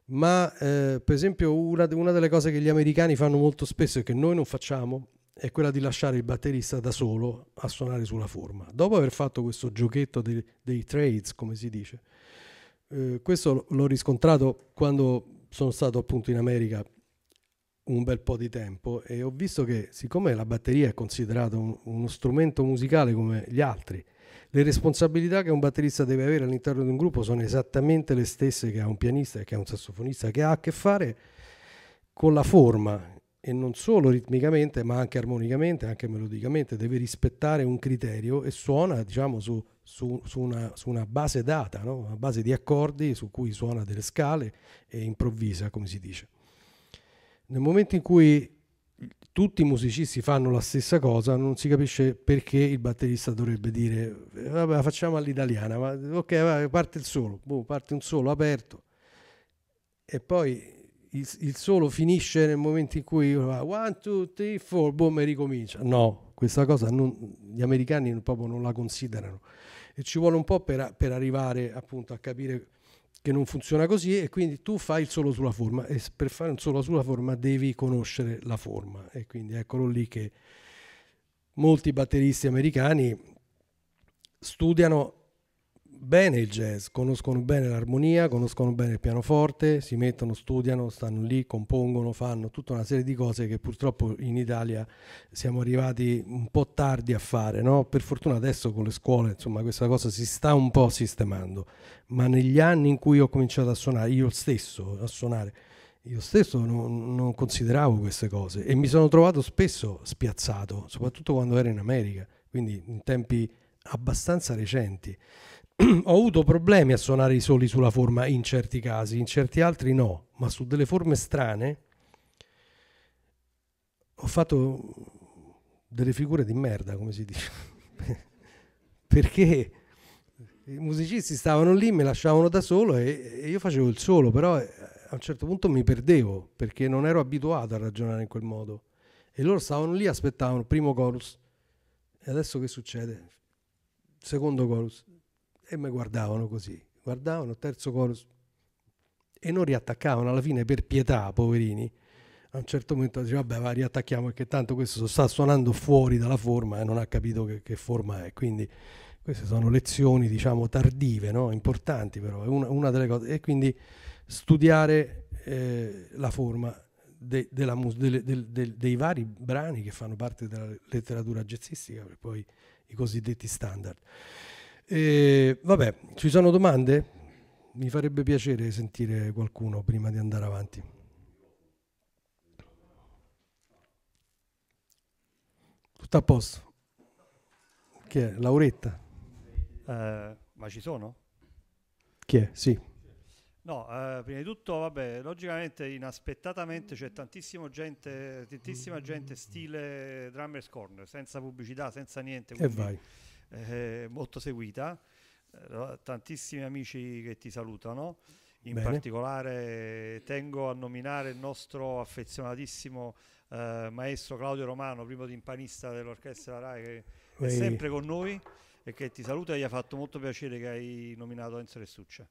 ma eh, per esempio una, una, delle cose che gli americani fanno molto spesso e che noi non facciamo è quella di lasciare il batterista da solo a suonare sulla forma. Dopo aver fatto questo giochetto dei, dei trades, come si dice, eh, questo l'ho riscontrato quando sono stato appunto in America un bel po' di tempo e ho visto che siccome la batteria è considerata un, uno strumento musicale come gli altri, le responsabilità che un batterista deve avere all'interno di un gruppo sono esattamente le stesse che ha un pianista e che ha un sassofonista, che ha a che fare con la forma e non solo ritmicamente ma anche armonicamente, anche melodicamente, deve rispettare un criterio e suona diciamo su, su, su, una, su una, base data, no? una base di accordi su cui suona delle scale e improvvisa come si dice. Nel momento in cui tutti i musicisti fanno la stessa cosa, non si capisce perché il batterista dovrebbe dire vabbè facciamo all'italiana, ma ok vabbè, parte il solo, boh, parte un solo aperto e poi il, il solo finisce nel momento in cui va 1, 2, 3, 4, boom e ricomincia. No, questa cosa non, gli americani proprio non la considerano e ci vuole un po' per, per arrivare appunto a capire che non funziona così e quindi tu fai il solo sulla forma e per fare un solo sulla forma devi conoscere la forma e quindi eccolo lì che molti batteristi americani studiano bene il jazz, conoscono bene l'armonia, conoscono bene il pianoforte, si mettono, studiano, stanno lì, compongono, fanno tutta una serie di cose che purtroppo in Italia siamo arrivati un po' tardi a fare, no? Per fortuna adesso con le scuole, insomma, questa cosa si sta un po' sistemando, ma negli anni in cui ho cominciato a suonare, io stesso a suonare, io stesso non, non consideravo queste cose e mi sono trovato spesso spiazzato, soprattutto quando ero in America, quindi in tempi abbastanza recenti. ho avuto problemi a suonare i soli sulla forma in certi casi, in certi altri no, ma su delle forme strane ho fatto delle figure di merda, come si dice. Perché i musicisti stavano lì, mi lasciavano da solo e, io facevo il solo, però eh, a un certo punto mi perdevo perché non ero abituato a ragionare in quel modo. E loro stavano lì, aspettavano il primo chorus. E adesso che succede? Secondo chorus e mi guardavano così, guardavano terzo coro e non riattaccavano alla fine per pietà, poverini. A un certo momento dice vabbè va, riattacchiamo perché tanto questo sta suonando fuori dalla forma e non ha capito che, che forma è. Quindi queste sono lezioni diciamo tardive, no? importanti però, è una, una, delle cose. E quindi studiare eh, la forma de, della, de, de, dei vari brani che fanno parte della letteratura jazzistica, per poi i cosiddetti standard. E, vabbè, ci sono domande? Mi farebbe piacere sentire qualcuno prima di andare avanti. Tutto a posto. Chi è? Lauretta? Eh, ma ci sono? Chi è? Sì. No, eh, prima di tutto, vabbè, logicamente inaspettatamente c'è tantissima gente, tantissima gente stile Drummers Corner, senza pubblicità, senza niente. E vai eh, molto seguita, eh, tantissimi amici che ti salutano. In Bene. particolare tengo a nominare il nostro affezionatissimo eh, maestro Claudio Romano, primo timpanista dell'orchestra RAI, che Ehi. è sempre con noi e che ti saluta e gli ha fatto molto piacere che hai nominato Enzo Ressuccia.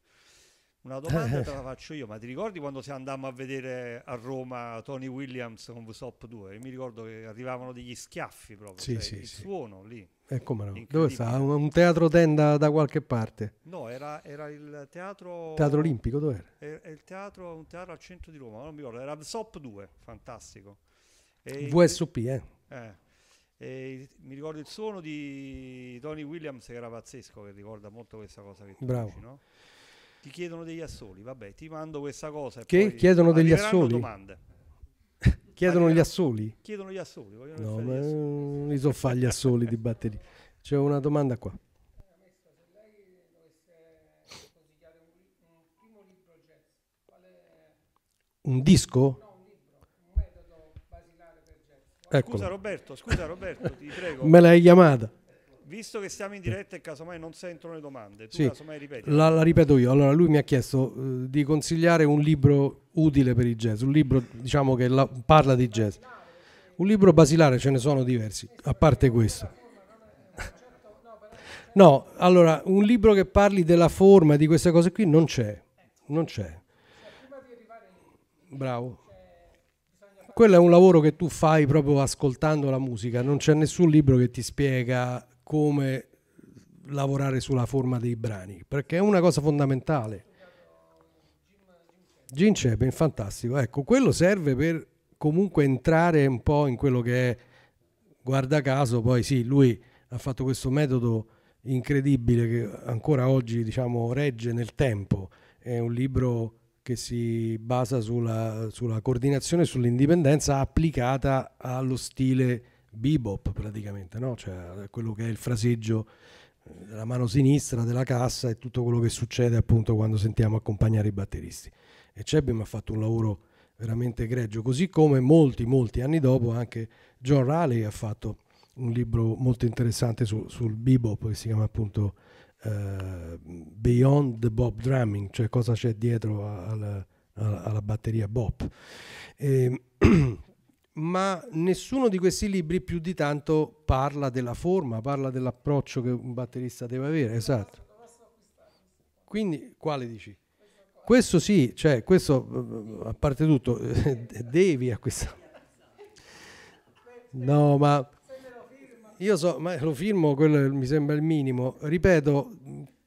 Una domanda te la faccio io, ma ti ricordi quando si andammo a vedere a Roma Tony Williams con Vsop 2? mi ricordo che arrivavano degli schiaffi proprio, sì, cioè sì, il sì. suono lì. Eh, come no? Dove sta? Un teatro tenda da qualche parte? No, era, era il teatro... Teatro Olimpico, dove Era il teatro, un teatro al centro di Roma, non mi ricordo, era SOP 2, fantastico. E VSOP, eh? eh. E mi ricordo il suono di Tony Williams che era pazzesco, che ricorda molto questa cosa che tu Bravo. dici, no? Ti chiedono degli assoli, vabbè, ti mando questa cosa. che chiedono degli assoli? domande. Chiedono gli assoli? Chiedono gli assoli. No, ma non li so fare gli assoli di batteria. C'è una domanda qua. Un disco? Eccolo. Scusa Roberto, scusa Roberto, ti prego. Me l'hai chiamata. Visto che siamo in diretta e casomai non sentono le domande, tu sì, casomai ripeti. La, la, ripeto io. Allora, lui mi ha chiesto uh, di consigliare un libro utile per il jazz, un libro diciamo che la, parla di jazz. Un libro basilare ce ne sono diversi, a parte questo. No, allora, un libro che parli della forma, di queste cose qui, non c'è. Non c'è. Bravo. Quello è un lavoro che tu fai proprio ascoltando la musica, non c'è nessun libro che ti spiega come lavorare sulla forma dei brani, perché è una cosa fondamentale. Gin Chapin, fantastico, ecco, quello serve per comunque entrare un po' in quello che è, guarda caso, poi sì, lui ha fatto questo metodo incredibile che ancora oggi diciamo regge nel tempo, è un libro che si basa sulla, sulla coordinazione e sull'indipendenza applicata allo stile bebop praticamente, no? cioè, quello che è il fraseggio eh, della mano sinistra della cassa e tutto quello che succede appunto quando sentiamo accompagnare i batteristi. E mi ha fatto un lavoro veramente egregio, così come molti, molti anni dopo anche John Raleigh ha fatto un libro molto interessante su, sul bebop che si chiama appunto uh, Beyond the Bob Drumming, cioè cosa c'è dietro alla, alla, alla batteria bop. E ma nessuno di questi libri più di tanto parla della forma, parla dell'approccio che un batterista deve avere, esatto. Quindi quale dici? Questo sì, cioè questo eh, a parte tutto eh, devi acquistare. No, ma io so, ma lo firmo, quello mi sembra il minimo. Ripeto,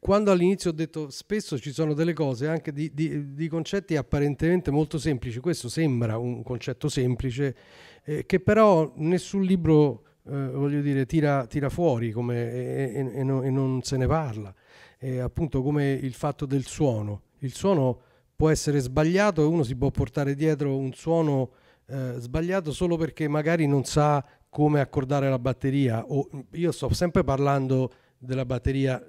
quando all'inizio ho detto spesso ci sono delle cose, anche di, di, di concetti apparentemente molto semplici, questo sembra un concetto semplice, eh, che però nessun libro, eh, voglio dire, tira, tira fuori come, e, e, no, e, non se ne parla, eh, appunto come il fatto del suono. Il suono può essere sbagliato e uno si può portare dietro un suono eh, sbagliato solo perché magari non sa come accordare la batteria. O, io sto sempre parlando della batteria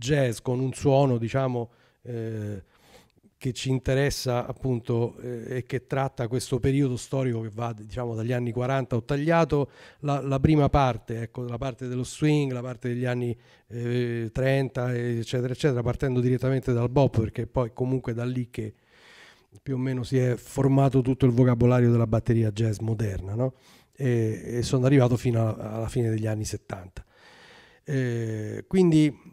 jazz con un suono, diciamo, eh, che ci interessa appunto eh, e che tratta questo periodo storico che va diciamo dagli anni 40 ho tagliato la, la prima parte ecco la parte dello swing la parte degli anni eh, 30 eccetera eccetera partendo direttamente dal bop perché poi comunque da lì che più o meno si è formato tutto il vocabolario della batteria jazz moderna no? e, e sono arrivato fino a, alla fine degli anni 70 eh, quindi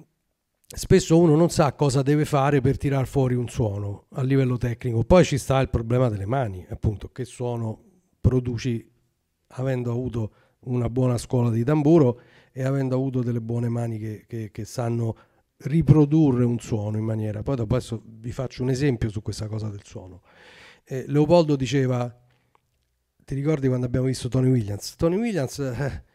spesso uno non sa cosa deve fare per tirar fuori un suono a livello tecnico. Poi ci sta il problema delle mani, appunto, che suono produci avendo avuto una buona scuola di tamburo e avendo avuto delle buone mani che, che, che sanno riprodurre un suono in maniera. Poi dopo adesso vi faccio un esempio su questa cosa del suono. Eh, Leopoldo diceva, ti ricordi quando abbiamo visto Tony Williams? Tony Williams... Eh,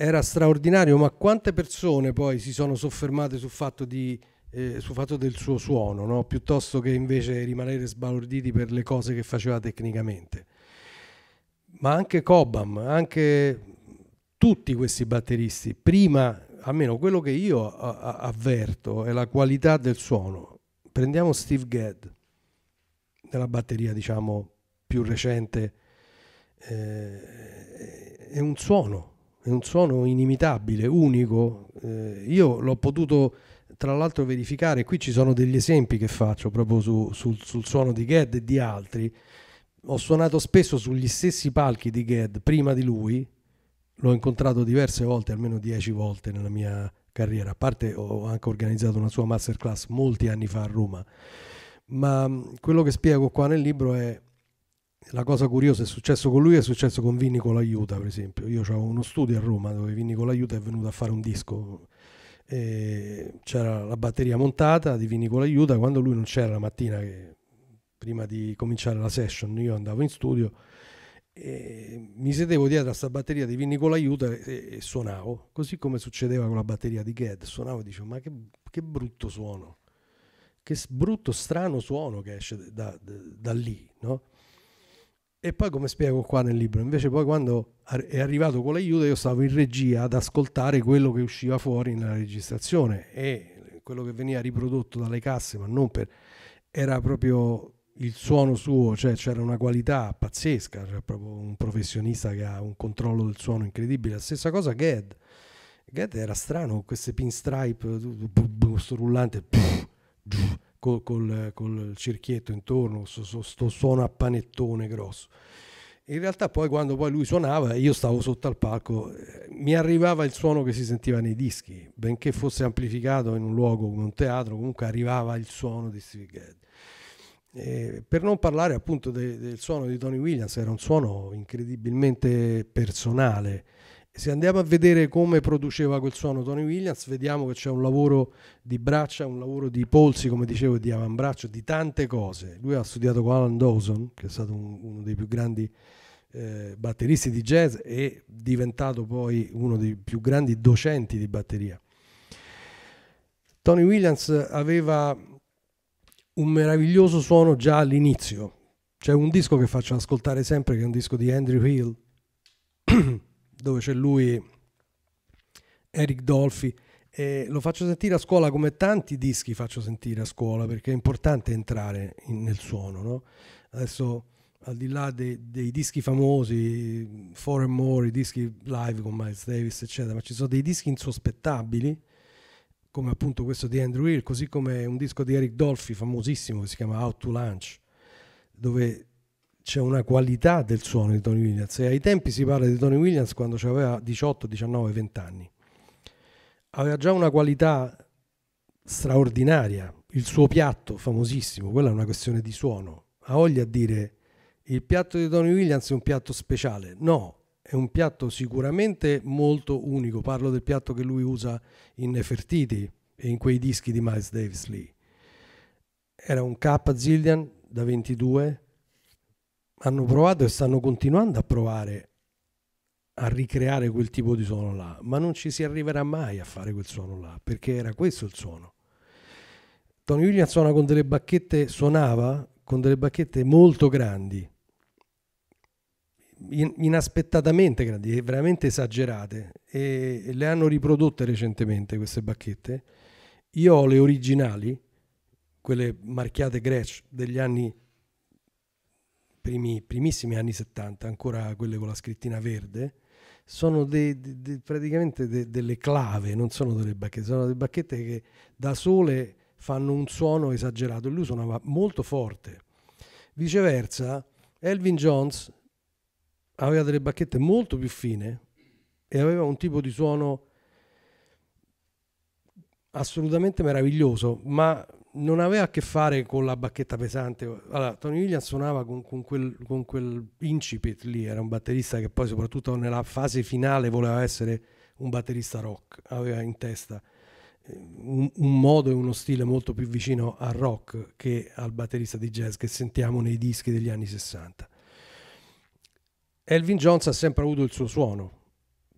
era straordinario, ma quante persone poi si sono soffermate sul fatto, di, eh, sul fatto del suo suono, no? piuttosto che invece rimanere sbalorditi per le cose che faceva tecnicamente. Ma anche Cobham, anche tutti questi batteristi, prima, almeno quello che io avverto, è la qualità del suono. Prendiamo Steve Gadd, nella batteria diciamo più recente, eh, è un suono è un suono inimitabile, unico. Eh, io l'ho potuto tra l'altro verificare, qui ci sono degli esempi che faccio proprio su, sul, sul, suono di Ged e di altri. Ho suonato spesso sugli stessi palchi di Ged prima di lui, l'ho incontrato diverse volte, almeno dieci volte nella mia carriera, a parte ho anche organizzato una sua masterclass molti anni fa a Roma. Ma quello che spiego qua nel libro è la cosa curiosa è successo con lui è successo con Vinni con l'aiuta, per esempio. Io avevo uno studio a Roma dove Vinni con l'aiuta è venuto a fare un disco. E c'era la batteria montata di Vinni con l'aiuta quando lui non c'era la mattina che prima di cominciare la session io andavo in studio e mi sedevo dietro a questa batteria di Vinni con l'aiuta e, e, suonavo, così come succedeva con la batteria di Ged, suonavo e dicevo ma che, che brutto suono, che brutto strano suono che esce da, da, da lì, no? E poi come spiego qua nel libro, invece poi quando è arrivato con l'aiuto io stavo in regia ad ascoltare quello che usciva fuori nella registrazione e quello che veniva riprodotto dalle casse, ma non per... era proprio il suono suo, cioè c'era una qualità pazzesca, c'era proprio un professionista che ha un controllo del suono incredibile, la stessa cosa Ged. Ged era strano, queste pinstripe, questo rullante... Pff, pff, col, col, col cerchietto intorno, so, so, sto suono a panettone grosso. In realtà poi quando poi lui suonava, io stavo sotto al palco, eh, mi arrivava il suono che si sentiva nei dischi, benché fosse amplificato in un luogo come un teatro, comunque arrivava il suono di Steve Gadd. per non parlare appunto de, del suono di Tony Williams, era un suono incredibilmente personale, se andiamo a vedere come produceva quel suono Tony Williams, vediamo che c'è un lavoro di braccia, un lavoro di polsi, come dicevo, di avambraccio, di tante cose. Lui ha studiato con Alan Dawson, che è stato un, uno dei più grandi eh, batteristi di jazz e diventato poi uno dei più grandi docenti di batteria. Tony Williams aveva un meraviglioso suono già all'inizio. C'è un disco che faccio ascoltare sempre, che è un disco di Andrew Hill. dove c'è lui, Eric Dolphy. E lo faccio sentire a scuola come tanti dischi faccio sentire a scuola perché è importante entrare in, nel suono. No? Adesso, al di là dei, dei dischi famosi, For and More, i dischi live con Miles Davis, eccetera, ma ci sono dei dischi insospettabili come appunto questo di Andrew Hill, così come un disco di Eric Dolphy famosissimo che si chiama Out to Lunch, dove c'è una qualità del suono di Tony Williams e ai tempi si parla di Tony Williams quando aveva 18, 19, 20 anni. Aveva già una qualità straordinaria, il suo piatto famosissimo, quella è una questione di suono. Ha voglia di dire il piatto di Tony Williams è un piatto speciale? No, è un piatto sicuramente molto unico, parlo del piatto che lui usa in Nefertiti e in quei dischi di Miles Davis lì. Era un K Zillian da 22 hanno provato e stanno continuando a provare a ricreare quel tipo di suono là, ma non ci si arriverà mai a fare quel suono là, perché era questo il suono. Tony Williams suona con delle bacchette, suonava con delle bacchette molto grandi, inaspettatamente grandi, veramente esagerate, e le hanno riprodotte recentemente queste bacchette. Io ho le originali, quelle marchiate Gretsch degli anni primi, primissimi anni 70, ancora quelle con la scrittina verde, sono de, de, de, praticamente delle clave, non sono delle bacchette, sono delle bacchette che da sole fanno un suono esagerato e lui suonava molto forte. Viceversa, Elvin Jones aveva delle bacchette molto più fine e aveva un tipo di suono assolutamente meraviglioso, ma non aveva a che fare con la bacchetta pesante. Allora, Tony Williams suonava con, con, quel, con quel incipit lì, era un batterista che poi soprattutto nella fase finale voleva essere un batterista rock, aveva in testa eh, un, un, modo e uno stile molto più vicino al rock che al batterista di jazz che sentiamo nei dischi degli anni 60. Elvin Jones ha sempre avuto il suo suono,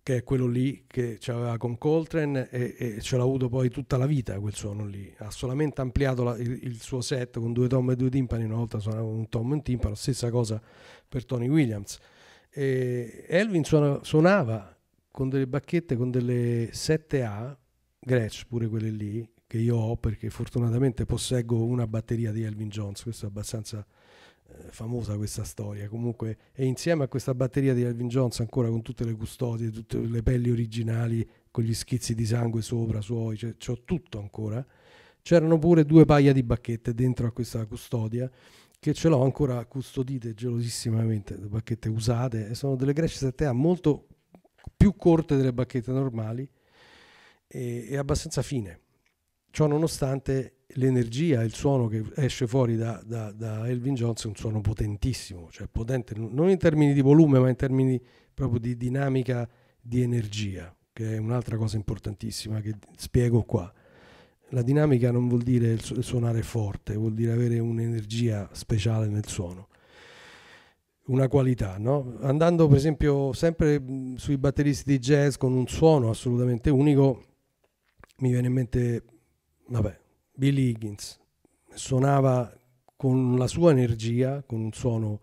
che è quello lì che aveva con Coltrane e, e, ce l'ha avuto poi tutta la vita quel suono lì. Ha solamente ampliato la, il, il, suo set con due tom e due timpani, una volta suonava un tom e un timpano, stessa cosa per Tony Williams. E Elvin suona, suonava con delle bacchette, con delle 7A, Gretsch pure quelle lì, che io ho perché fortunatamente posseggo una batteria di Elvin Jones, questo è abbastanza eh, famosa questa storia comunque e insieme a questa batteria di Alvin Jones ancora con tutte le custodie tutte le pelli originali con gli schizzi di sangue sopra suoi cioè, c'ho tutto ancora c'erano pure due paia di bacchette dentro a questa custodia che ce l'ho ancora custodite gelosissimamente le bacchette usate e sono delle Gresh 7A molto più corte delle bacchette normali e, e abbastanza fine ciò nonostante l'energia, il suono che esce fuori da, da, da, Elvin Jones è un suono potentissimo, cioè potente non in termini di volume ma in termini proprio di dinamica di energia, che è un'altra cosa importantissima che spiego qua. La dinamica non vuol dire suonare forte, vuol dire avere un'energia speciale nel suono, una qualità. No? Andando per esempio sempre sui batteristi di jazz con un suono assolutamente unico, mi viene in mente, vabbè, Bill Higgins suonava con la sua energia, con un suono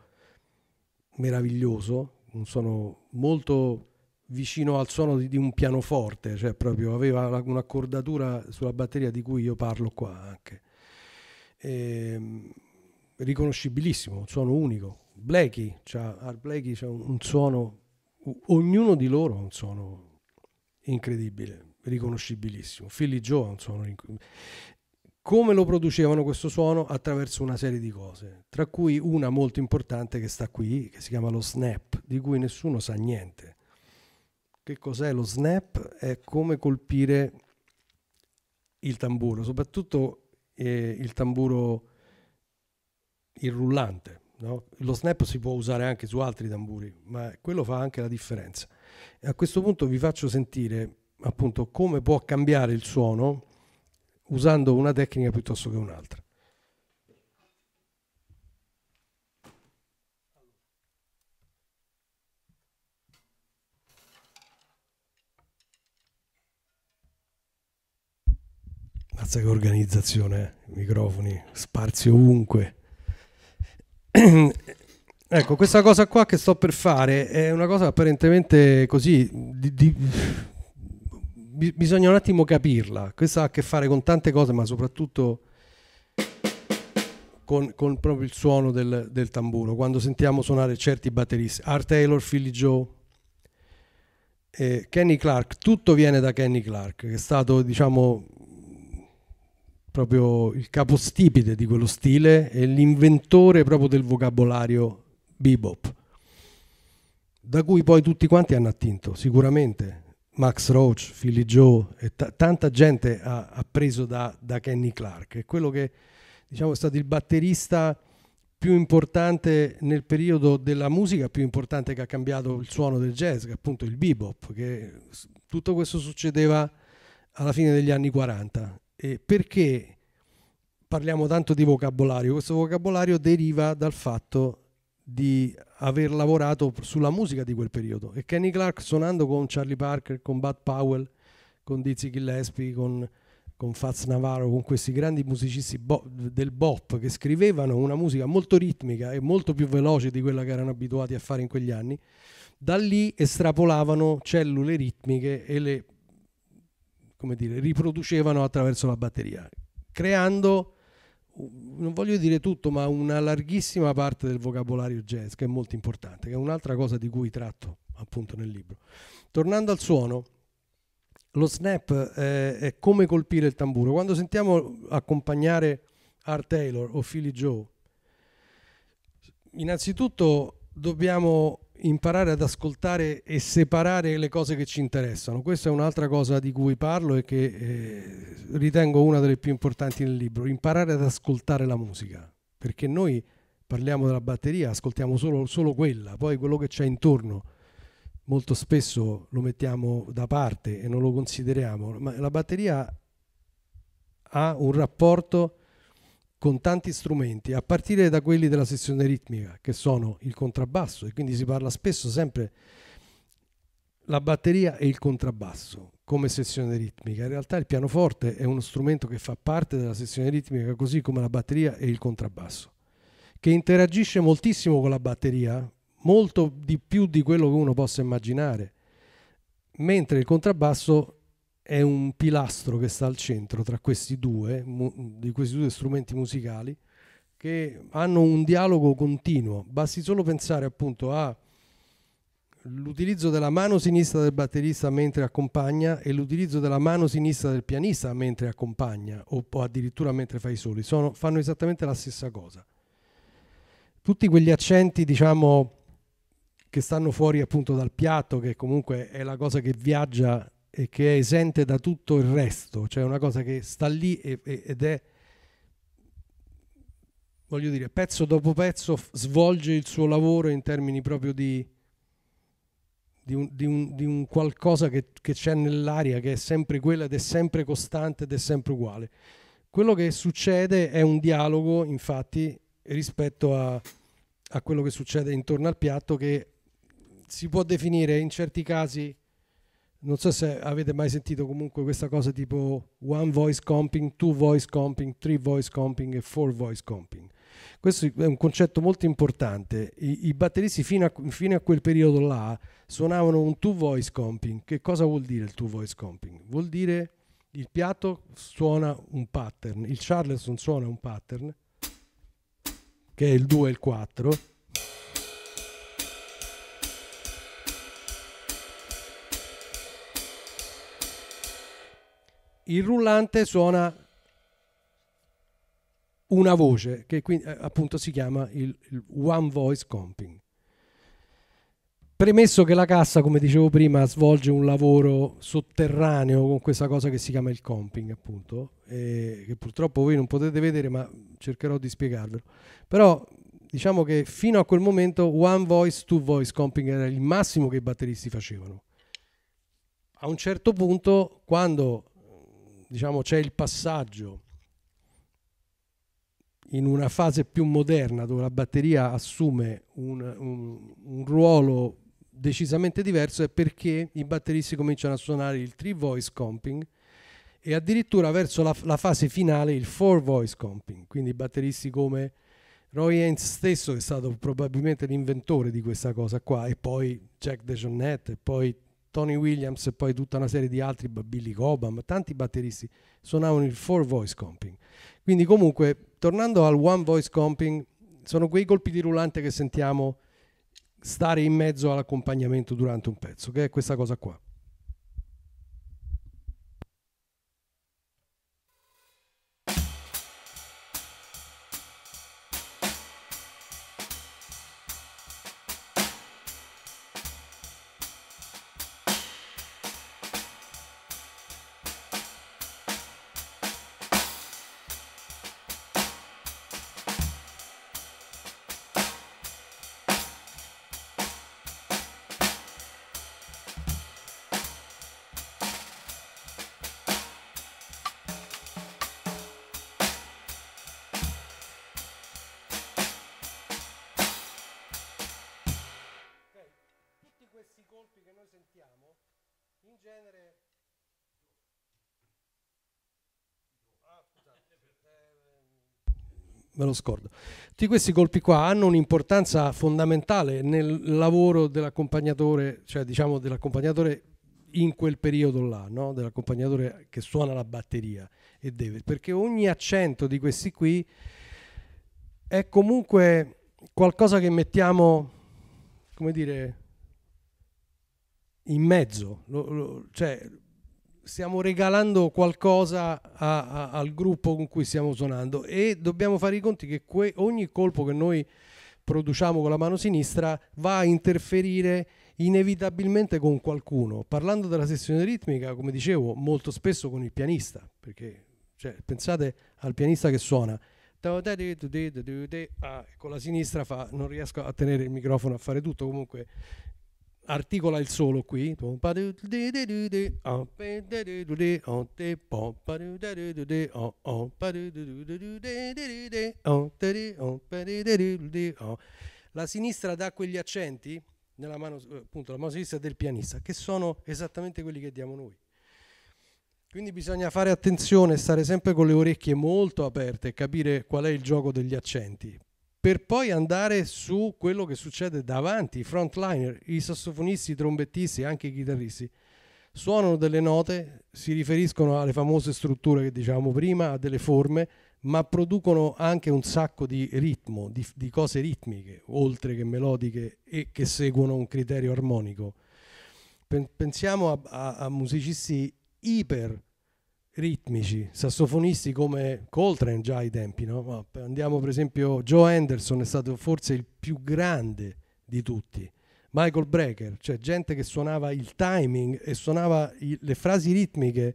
meraviglioso, un suono molto vicino al suono di, di un pianoforte, cioè proprio aveva un'accordatura sulla batteria di cui io parlo qua anche. E, ehm, riconoscibilissimo, un suono unico. Blacky, cioè, Art Blakey c'ha un, un suono, ognuno di loro ha un suono incredibile, riconoscibilissimo. Philly Joe ha un suono incredibile. Come lo producevano questo suono? Attraverso una serie di cose, tra cui una molto importante che sta qui, che si chiama lo snap, di cui nessuno sa niente. Che cos'è lo snap? È come colpire il tamburo, soprattutto eh, il tamburo, il rullante. No? Lo snap si può usare anche su altri tamburi, ma quello fa anche la differenza. E a questo punto vi faccio sentire appunto come può cambiare il suono usando una tecnica piuttosto che un'altra. Mazza che organizzazione, eh? microfoni, sparsi ovunque. ecco, questa cosa qua che sto per fare è una cosa apparentemente così di, di bi- bisogna un attimo capirla. Questo ha a che fare con tante cose, ma soprattutto con, con proprio il suono del, del, tamburo. Quando sentiamo suonare certi batteristi, Art Taylor, Philly Joe, eh, Kenny Clark, tutto viene da Kenny Clark, che è stato, diciamo, proprio il capostipite di quello stile e l'inventore proprio del vocabolario bebop da cui poi tutti quanti hanno attinto, sicuramente. Max Roach, Philly Joe e t- tanta gente ha, ha preso da, da, Kenny Clark. È quello che diciamo, è stato il batterista più importante nel periodo della musica, più importante che ha cambiato il suono del jazz, che è appunto il bebop, che tutto questo succedeva alla fine degli anni 40. E perché parliamo tanto di vocabolario? Questo vocabolario deriva dal fatto di aver lavorato sulla musica di quel periodo. E Kenny Clark suonando con Charlie Parker, con Bud Powell, con Dizzy Gillespie, con, con Fats Navarro, con questi grandi musicisti bo- del bop che scrivevano una musica molto ritmica e molto più veloce di quella che erano abituati a fare in quegli anni, da lì estrapolavano cellule ritmiche e le come dire, riproducevano attraverso la batteria, creando non voglio dire tutto, ma una larghissima parte del vocabolario jazz, che è molto importante, che è un'altra cosa di cui tratto appunto nel libro. Tornando al suono, lo snap è, è come colpire il tamburo. Quando sentiamo accompagnare Art Taylor o Philly Joe, innanzitutto dobbiamo imparare ad ascoltare e separare le cose che ci interessano. Questa è un'altra cosa di cui parlo e che eh, ritengo una delle più importanti nel libro, imparare ad ascoltare la musica, perché noi parliamo della batteria, ascoltiamo solo, solo quella, poi quello che c'è intorno molto spesso lo mettiamo da parte e non lo consideriamo, ma la batteria ha un rapporto con tanti strumenti, a partire da quelli della sessione ritmica, che sono il contrabbasso, e quindi si parla spesso sempre la batteria e il contrabbasso come sessione ritmica. In realtà il pianoforte è uno strumento che fa parte della sessione ritmica, così come la batteria e il contrabbasso, che interagisce moltissimo con la batteria, molto di più di quello che uno possa immaginare, mentre il contrabbasso è un pilastro che sta al centro tra questi due, di questi due strumenti musicali che hanno un dialogo continuo. Basti solo pensare appunto all'utilizzo della mano sinistra del batterista mentre accompagna e l'utilizzo della mano sinistra del pianista mentre accompagna o, o addirittura mentre fa i soli. Sono, fanno esattamente la stessa cosa. Tutti quegli accenti, diciamo, che stanno fuori appunto dal piatto, che comunque è la cosa che viaggia e che è esente da tutto il resto, cioè una cosa che sta lì e, e, ed è, voglio dire, pezzo dopo pezzo f- svolge il suo lavoro in termini proprio di, di, un, di, un, di un, qualcosa che, che, c'è nell'aria, che è sempre quella ed è sempre costante ed è sempre uguale. Quello che succede è un dialogo, infatti, rispetto a, a quello che succede intorno al piatto, che si può definire in certi casi non so se avete mai sentito comunque questa cosa tipo one voice comping, two voice comping, three voice comping e four voice comping. Questo è un concetto molto importante. I, i batteristi fino a, fino a, quel periodo là suonavano un two voice comping. Che cosa vuol dire il two voice comping? Vuol dire il piatto suona un pattern, il charleston suona un pattern, che è il 2 e il 4, il rullante suona una voce che quindi, eh, appunto si chiama il, il one voice comping. Premesso che la cassa, come dicevo prima, svolge un lavoro sotterraneo con questa cosa che si chiama il comping, appunto, che purtroppo voi non potete vedere, ma cercherò di spiegarvelo. Però diciamo che fino a quel momento one voice, two voice comping era il massimo che i batteristi facevano. A un certo punto, quando diciamo, c'è il passaggio in una fase più moderna dove la batteria assume un, un, un ruolo decisamente diverso è perché i batteristi cominciano a suonare il 3 voice comping e addirittura verso la, la fase finale il 4 voice comping, quindi batteristi come Roy Haynes stesso che è stato probabilmente l'inventore di questa cosa qua e poi Jack DeJohnette e poi Tony Williams e poi tutta una serie di altri, Billy Cobham, tanti batteristi suonavano il four voice comping. Quindi comunque, tornando al one voice comping, sono quei colpi di rullante che sentiamo stare in mezzo all'accompagnamento durante un pezzo, che è questa cosa qua. lo scordo. Tutti questi colpi qua hanno un'importanza fondamentale nel lavoro dell'accompagnatore, cioè diciamo dell'accompagnatore in quel periodo là, no? dell'accompagnatore che suona la batteria e deve, perché ogni accento di questi qui è comunque qualcosa che mettiamo, come dire, in mezzo, lo, lo, cioè stiamo regalando qualcosa a, a, al gruppo con cui stiamo suonando e dobbiamo fare i conti che ogni colpo che noi produciamo con la mano sinistra va a interferire inevitabilmente con qualcuno. Parlando della sessione ritmica, come dicevo, molto spesso con il pianista, perché cioè, pensate al pianista che suona. Ah, con la sinistra fa, non riesco a tenere il microfono a fare tutto, comunque articola il solo qui la sinistra dà quegli accenti nella mano appunto la mano sinistra del pianista che sono esattamente quelli che diamo noi quindi bisogna fare attenzione stare sempre con le orecchie molto aperte e capire qual è il gioco degli accenti per poi andare su quello che succede davanti, i frontliner, i sassofonisti, i trombettisti anche i chitarristi. Suonano delle note, si riferiscono alle famose strutture che dicevamo prima, a delle forme, ma producono anche un sacco di ritmo, di, di cose ritmiche, oltre che melodiche e che seguono un criterio armonico. Pensiamo a, a, a musicisti iper ritmici, sassofonisti come Coltrane già ai tempi, no? andiamo per esempio, Joe Anderson è stato forse il più grande di tutti, Michael Brecker, cioè gente che suonava il timing e suonava i, le frasi ritmiche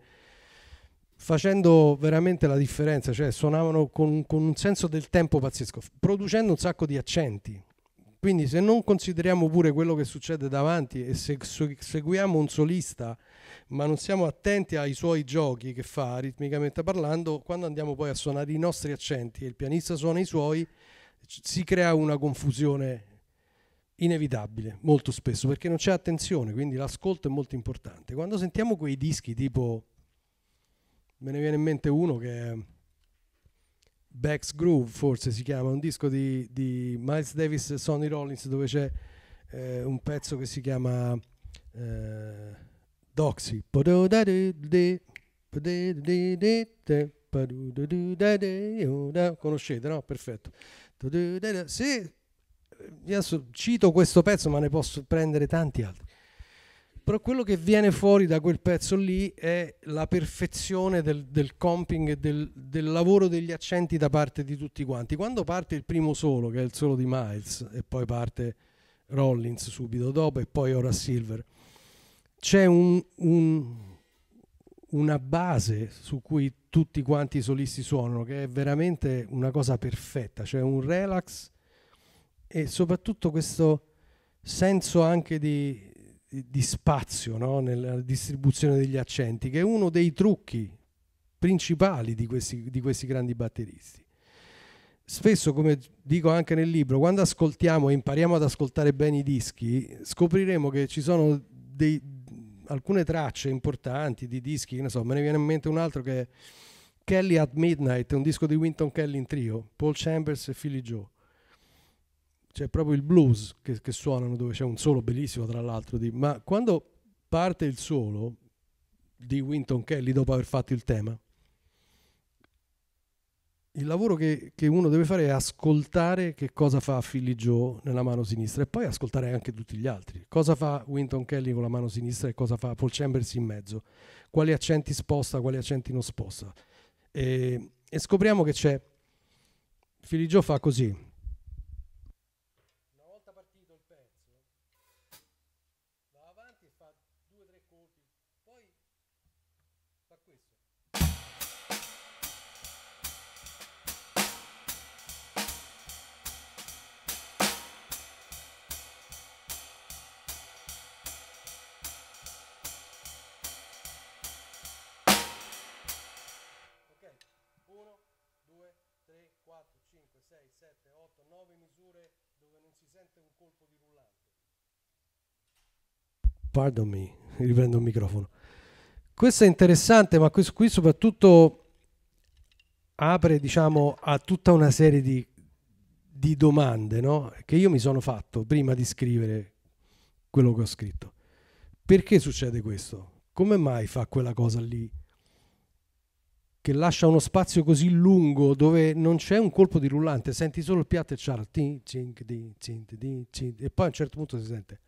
facendo veramente la differenza, cioè suonavano con, con un senso del tempo pazzesco, producendo un sacco di accenti. Quindi se non consideriamo pure quello che succede davanti e se, se seguiamo un solista ma non siamo attenti ai suoi giochi che fa ritmicamente parlando, quando andiamo poi a suonare i nostri accenti e il pianista suona i suoi, si crea una confusione inevitabile molto spesso perché non c'è attenzione, quindi l'ascolto è molto importante. Quando sentiamo quei dischi tipo me ne viene in mente uno che è Beck's Groove, forse si chiama, un disco di, di Miles Davis e Sonny Rollins dove c'è eh, un pezzo che si chiama eh, Doxy. Conoscete, no? Perfetto. Se eh, adesso cito questo pezzo, ma ne posso prendere tanti altri. Però quello che viene fuori da quel pezzo lì è la perfezione del, del comping e del, del, lavoro degli accenti da parte di tutti quanti. Quando parte il primo solo, che è il solo di Miles, e poi parte Rollins subito dopo, e poi ora Silver c'è un, un, una base su cui tutti quanti i solisti suonano, che è veramente una cosa perfetta, cioè un relax e soprattutto questo senso anche di, di spazio no? nella distribuzione degli accenti, che è uno dei trucchi principali di questi, di questi grandi batteristi. Spesso, come dico anche nel libro, quando ascoltiamo e impariamo ad ascoltare bene i dischi, scopriremo che ci sono dei, alcune tracce importanti di dischi, ne so, me ne viene in mente un altro che è Kelly at Midnight, un disco di Winton Kelly in trio, Paul Chambers e Philly Joe. C'è proprio il blues che, che suonano dove c'è un solo bellissimo tra l'altro, di, ma quando parte il solo di Winton Kelly dopo aver fatto il tema, il lavoro che, che, uno deve fare è ascoltare che cosa fa Philly Joe nella mano sinistra e poi ascoltare anche tutti gli altri. Cosa fa Winton Kelly con la mano sinistra e cosa fa Paul Chambers in mezzo. Quali accenti sposta, quali accenti non sposta. E, e scopriamo che c'è... Philly Joe fa così. colpo di rullante. Pardon me, riprendo il microfono. Questo è interessante, ma questo qui soprattutto apre, diciamo, a tutta una serie di, di domande, no? Che io mi sono fatto prima di scrivere quello che ho scritto. Perché succede questo? Come mai fa quella cosa lì? che lascia uno spazio così lungo dove non c'è un colpo di rullante, senti solo il piatto e c'ha tin, cink, din, cink, din, cink, e poi a un certo punto si sente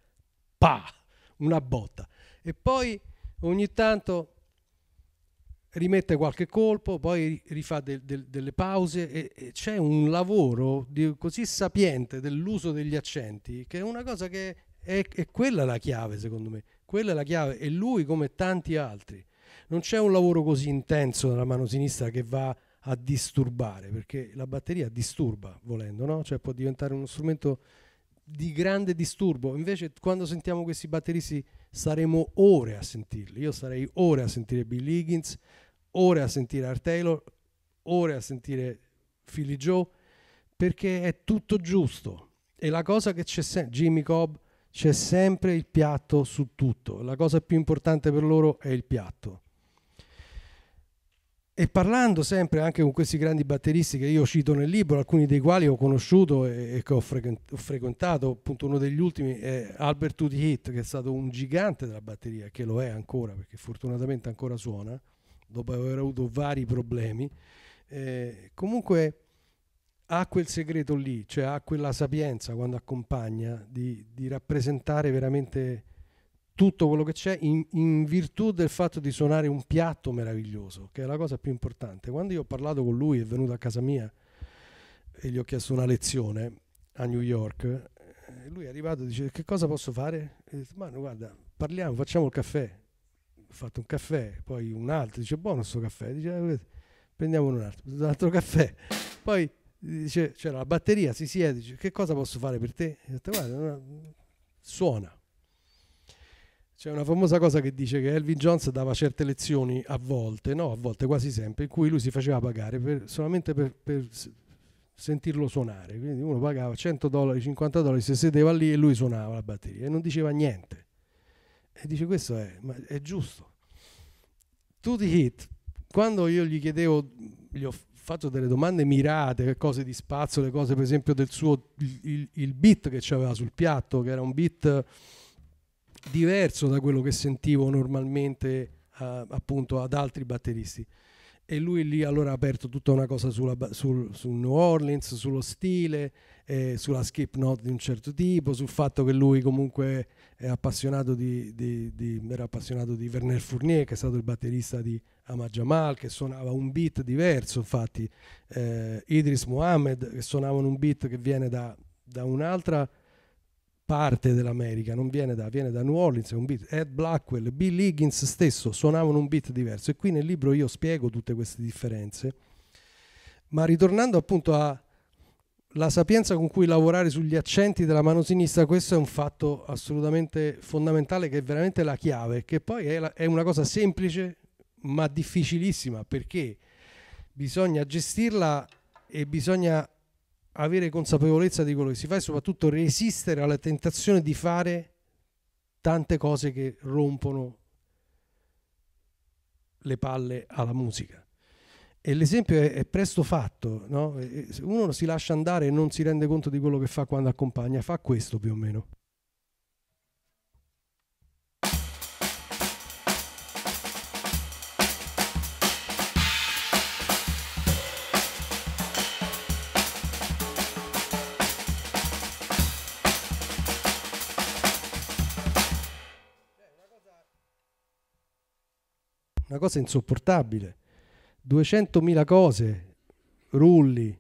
pa, una botta. E poi ogni tanto rimette qualche colpo, poi rifà del, del, delle pause e, e c'è un lavoro di, così sapiente dell'uso degli accenti che è una cosa che è, è quella la chiave secondo me, quella è la chiave e lui come tanti altri non c'è un lavoro così intenso nella mano sinistra che va a disturbare, perché la batteria disturba volendo, no? cioè può diventare uno strumento di grande disturbo. Invece quando sentiamo questi batteristi saremo ore a sentirli. Io sarei ore a sentire Bill Higgins, ore a sentire Art Taylor, ore a sentire Philly Joe, perché è tutto giusto. E la cosa che c'è sempre, Jimmy Cobb, c'è sempre il piatto su tutto. La cosa più importante per loro è il piatto. E parlando sempre anche con questi grandi batteristi che io cito nel libro, alcuni dei quali ho conosciuto e, che ho, frequentato, appunto uno degli ultimi è Albert Tutti Hit, che è stato un gigante della batteria, che lo è ancora perché fortunatamente ancora suona, dopo aver avuto vari problemi. Eh, comunque ha quel segreto lì, cioè ha quella sapienza quando accompagna di, di rappresentare veramente tutto quello che c'è in, in, virtù del fatto di suonare un piatto meraviglioso, che è la cosa più importante. Quando io ho parlato con lui, è venuto a casa mia e gli ho chiesto una lezione a New York, lui è arrivato e dice che cosa posso fare? E dice, ma guarda, parliamo, facciamo il caffè. Ho fatto un caffè, poi un altro, dice buono sto caffè, dice eh, prendiamo un altro, un altro caffè. Poi dice c'era la batteria, si siede, dice che cosa posso fare per te? E ho detto guarda, suona c'è una famosa cosa che dice che Elvin Jones dava certe lezioni a volte, no, a volte quasi sempre, in cui lui si faceva pagare per, solamente per, per, sentirlo suonare. Quindi uno pagava 100 dollari, 50 dollari, si sedeva lì e lui suonava la batteria e non diceva niente. E dice questo è, ma è giusto. Tutti hit, quando io gli chiedevo, gli ho fatto delle domande mirate, cose di spazio, le cose per esempio del suo, il, il beat che c'aveva sul piatto, che era un beat diverso da quello che sentivo normalmente a, appunto ad altri batteristi e lui lì allora ha aperto tutta una cosa sulla, sul, sul, New Orleans, sullo stile, eh, sulla skip note di un certo tipo, sul fatto che lui comunque è appassionato di, di, di, era appassionato di Werner Fournier che è stato il batterista di Ama Jamal che suonava un beat diverso infatti, eh, Idris Mohamed, che suonavano un beat che viene da, da un'altra parte dell'America, non viene da, viene da New Orleans, è un beat. Ed Blackwell, Bill Higgins stesso suonavano un beat diverso e qui nel libro io spiego tutte queste differenze. Ma ritornando appunto alla sapienza con cui lavorare sugli accenti della mano sinistra, questo è un fatto assolutamente fondamentale che è veramente la chiave, che poi è, la, è una cosa semplice ma difficilissima perché bisogna gestirla e bisogna avere consapevolezza di quello che si fa e soprattutto resistere alla tentazione di fare tante cose che rompono le palle alla musica. E l'esempio è, è presto fatto, no? uno si lascia andare e non si rende conto di quello che fa quando accompagna, fa questo più o meno. una cosa insopportabile. 200.000 cose, rulli,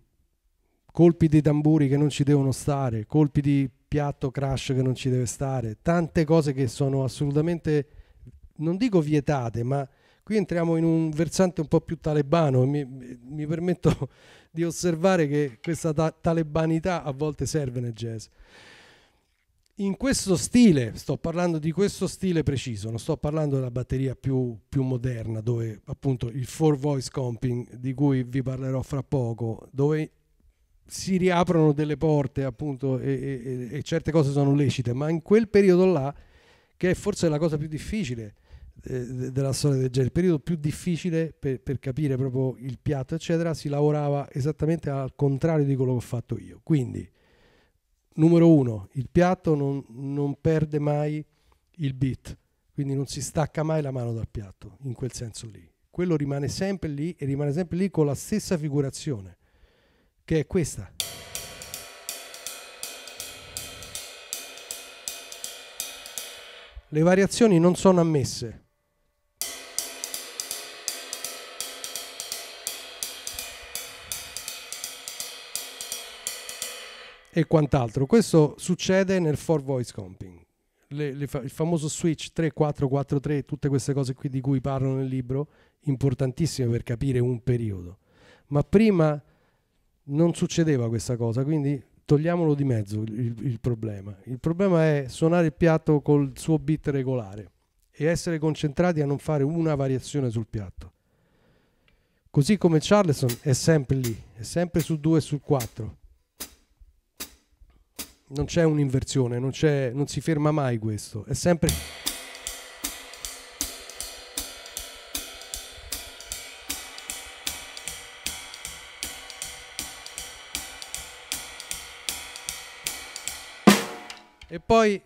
colpi di tamburi che non ci devono stare, colpi di piatto crash che non ci deve stare, tante cose che sono assolutamente, non dico vietate, ma qui entriamo in un versante un po' più talebano mi, mi permetto di osservare che questa ta- talebanità a volte serve nel jazz. In questo stile, sto parlando di questo stile preciso, non sto parlando della batteria più, più moderna, dove appunto il 4 voice comping di cui vi parlerò fra poco, dove si riaprono delle porte appunto e, e, e, certe cose sono lecite, ma in quel periodo là, che è forse la cosa più difficile eh, della storia del genere, il periodo più difficile per, per, capire proprio il piatto, eccetera, si lavorava esattamente al contrario di quello che ho fatto io. Quindi numero uno, il piatto non, non, perde mai il beat, quindi non si stacca mai la mano dal piatto, in quel senso lì. Quello rimane sempre lì e rimane sempre lì con la stessa figurazione, che è questa. Le variazioni non sono ammesse, e quant'altro. Questo succede nel for voice comping, le, le fa, il famoso switch 3-4-4-3, tutte queste cose qui di cui parlo nel libro, importantissime per capire un periodo. Ma prima non succedeva questa cosa, quindi togliamolo di mezzo il, il problema. Il problema è suonare il piatto col suo beat regolare e essere concentrati a non fare una variazione sul piatto. Così come Charleston è sempre lì, è sempre su 2 e sul 4 non c'è un'inversione, non, c'è, non si ferma mai questo, è sempre... E poi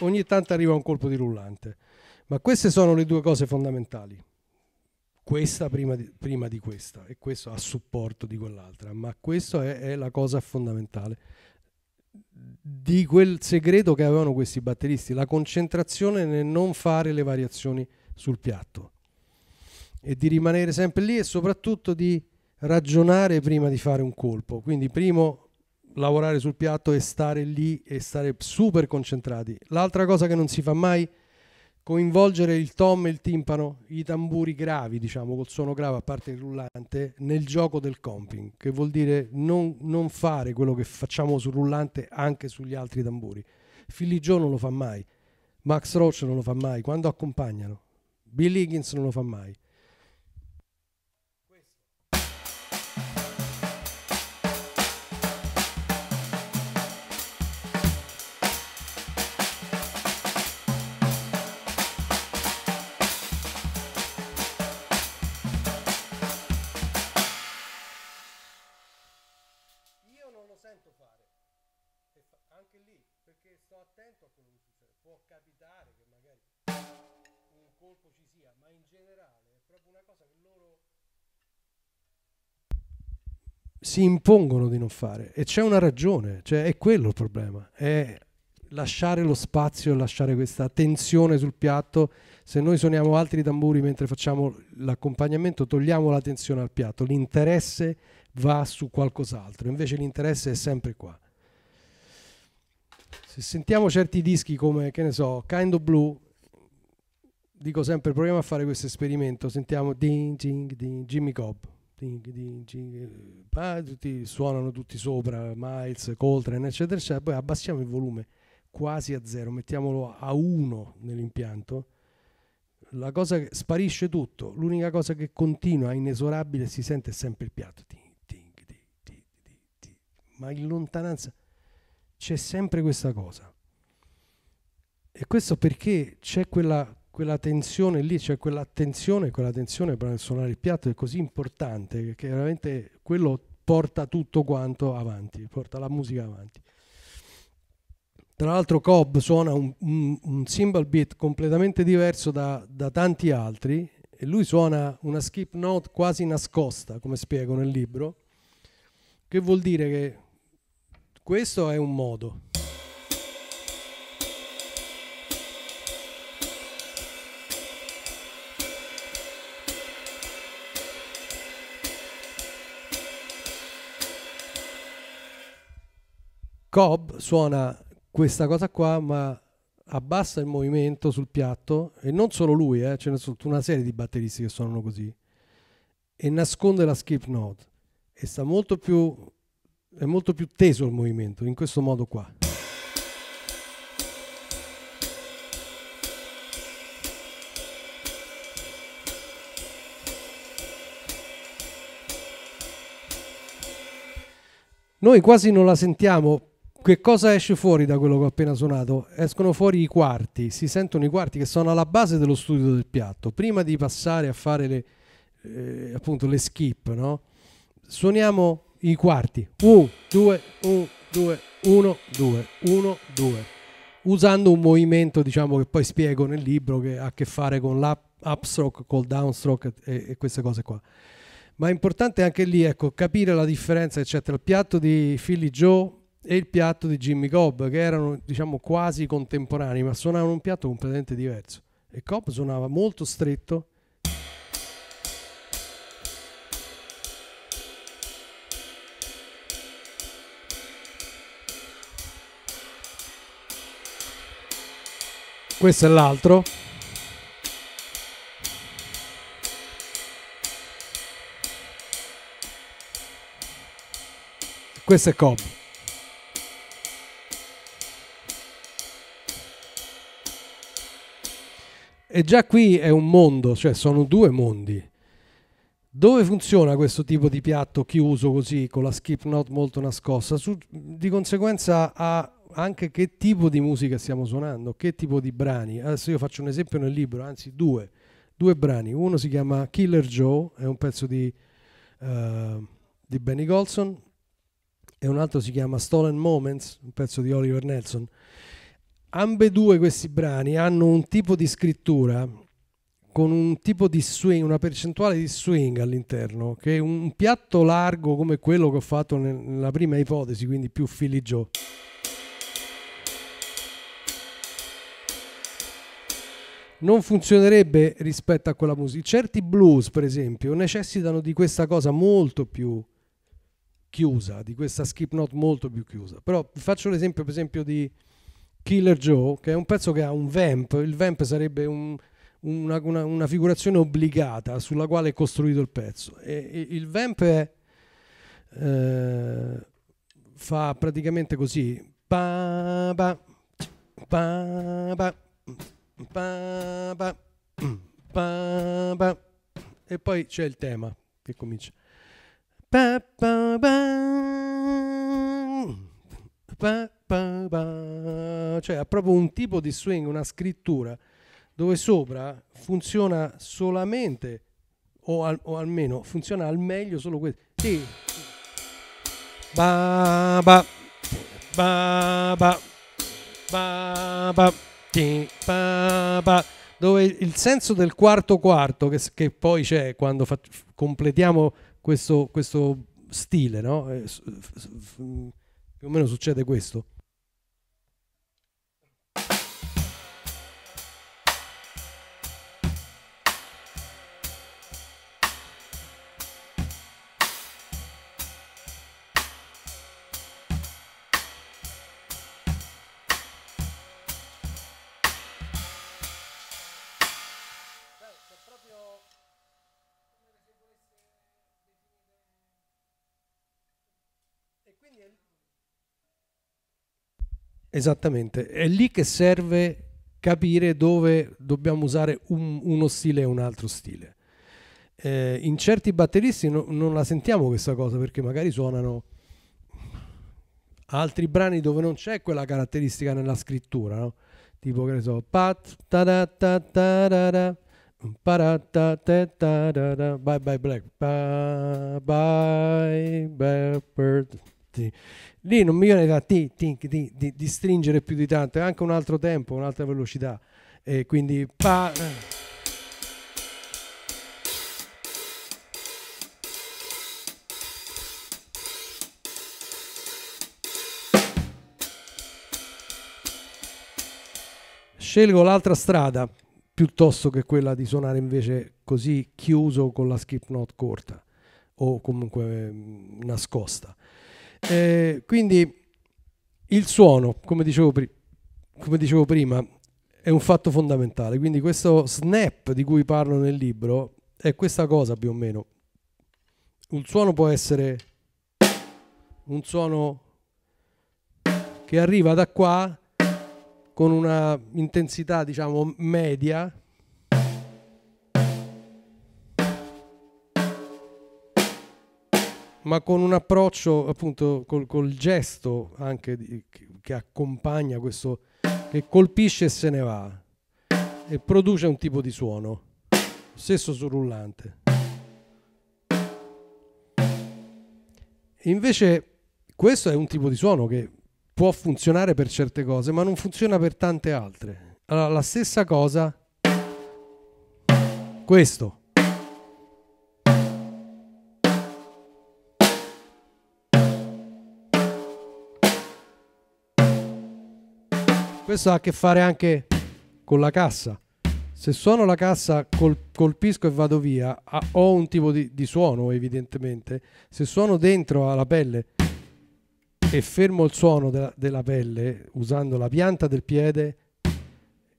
ogni tanto arriva un colpo di rullante. Ma queste sono le due cose fondamentali. Questa prima di, prima di questa e questo a supporto di quell'altra, ma questa è, è la cosa fondamentale di quel segreto che avevano questi batteristi, la concentrazione nel non fare le variazioni sul piatto e di rimanere sempre lì e soprattutto di ragionare prima di fare un colpo. Quindi primo lavorare sul piatto e stare lì e stare super concentrati. L'altra cosa che non si fa mai è coinvolgere il tom e il timpano, i tamburi gravi, diciamo, col suono grave a parte il rullante, nel gioco del comping, che vuol dire non, non fare quello che facciamo sul rullante anche sugli altri tamburi. Philly Joe non lo fa mai, Max Roach non lo fa mai, quando accompagnano, Bill Higgins non lo fa mai. si impongono di non fare e c'è una ragione, cioè è quello il problema, è lasciare lo spazio, lasciare questa tensione sul piatto. Se noi suoniamo altri tamburi mentre facciamo l'accompagnamento, togliamo la tensione al piatto, l'interesse va su qualcos'altro, invece l'interesse è sempre qua. Se sentiamo certi dischi come, che ne so, Kind of Blue, dico sempre proviamo a fare questo esperimento, sentiamo ding, ding, ding, Jimmy Cobb ding, tutti, suonano tutti sopra, Miles, Coltrane, eccetera, eccetera, poi abbassiamo il volume quasi a zero, mettiamolo a uno nell'impianto, la cosa che sparisce tutto, l'unica cosa che continua, inesorabile, si sente sempre il piatto, ting, ting, ting, ma in lontananza c'è sempre questa cosa. E questo perché c'è quella quella tensione lì, cioè quell'attenzione, quella tensione per suonare il piatto è così importante che veramente quello porta tutto quanto avanti, porta la musica avanti. Tra l'altro Cobb suona un, un, un cymbal beat completamente diverso da, da tanti altri e lui suona una skip note quasi nascosta, come spiego nel libro, che vuol dire che questo è un modo, Cobb suona questa cosa qua, ma abbassa il movimento sul piatto e non solo lui, eh, ce n'è sono una serie di batteristi che suonano così e nasconde la skip note e sta molto più è molto più teso il movimento in questo modo qua. Noi quasi non la sentiamo che cosa esce fuori da quello che ho appena suonato? Escono fuori i quarti, si sentono i quarti che sono alla base dello studio del piatto. Prima di passare a fare le, eh, appunto le skip, no? suoniamo i quarti 1, 2, 1, 2, 1, 2, 1, 2, usando un movimento diciamo che poi spiego nel libro che ha a che fare con l'upstroke, col downstroke e, e queste cose qua ma è importante anche lì ecco, capire la differenza che c'è tra il piatto di Philly Joe e il piatto di Jimmy Cobb, che erano diciamo quasi contemporanei, ma suonavano un piatto completamente diverso. E Cobb suonava molto stretto. Questo è l'altro. Questo è Cobb. E già qui è un mondo, cioè sono due mondi. Dove funziona questo tipo di piatto chiuso così, con la skip note molto nascosta? Su, di conseguenza ha anche che tipo di musica stiamo suonando, che tipo di brani. Adesso io faccio un esempio nel libro, anzi due, due brani. Uno si chiama Killer Joe, è un pezzo di, uh, di Benny Golson, e un altro si chiama Stolen Moments, un pezzo di Oliver Nelson ambedue questi brani hanno un tipo di scrittura con un tipo di swing, una percentuale di swing all'interno, che un piatto largo come quello che ho fatto nella prima ipotesi, quindi più filigio. non funzionerebbe rispetto a quella musica. Certi blues, per esempio, necessitano di questa cosa molto più chiusa, di questa skip note molto più chiusa. Però vi faccio l'esempio, per esempio, di Killer Joe, che è un pezzo che ha un vamp, il vamp sarebbe un, una, una, una, figurazione obbligata sulla quale è costruito il pezzo. E, e il vamp è, eh, fa praticamente così. Pa, pa, pa, e poi c'è il tema che comincia. Pa, pa, pa, cioè ha proprio un tipo di swing, una scrittura dove sopra funziona solamente o, al, o almeno funziona al meglio solo questo. Sì. Ba ba ba ba ba ba ti ba ba dove il senso del quarto quarto che, che poi c'è quando fa, completiamo questo, questo stile, no? Eh, più o meno succede questo. Esattamente, è lì che serve capire dove dobbiamo usare un, uno stile e un altro stile. Eh, in certi batteristi no, non la sentiamo questa cosa perché magari suonano altri brani dove non c'è quella caratteristica nella scrittura, no? tipo che ne so, pat ta ta ta bye bye black bye bye blackbird Lì non mi viene di, di, di, di, stringere più di tanto, è anche un altro tempo, un'altra velocità. E quindi... Pa- scelgo l'altra strada piuttosto che quella di suonare invece così chiuso con la skip note corta o comunque mm, nascosta. Eh, quindi il suono, come dicevo, pri- come dicevo prima, è un fatto fondamentale. Quindi questo snap di cui parlo nel libro è questa cosa più o meno. Un suono può essere un suono che arriva da qua con una intensità diciamo media ma con un approccio appunto col, col gesto anche di, che, che, accompagna questo, che colpisce e se ne va e produce un tipo di suono, stesso sul rullante. Invece questo è un tipo di suono che può funzionare per certe cose, ma non funziona per tante altre. Allora, la stessa cosa, questo. Questo ha a che fare anche con la cassa. Se suono la cassa, col, colpisco e vado via, ho un tipo di, di suono evidentemente. Se suono dentro alla pelle e fermo il suono della, della pelle usando la pianta del piede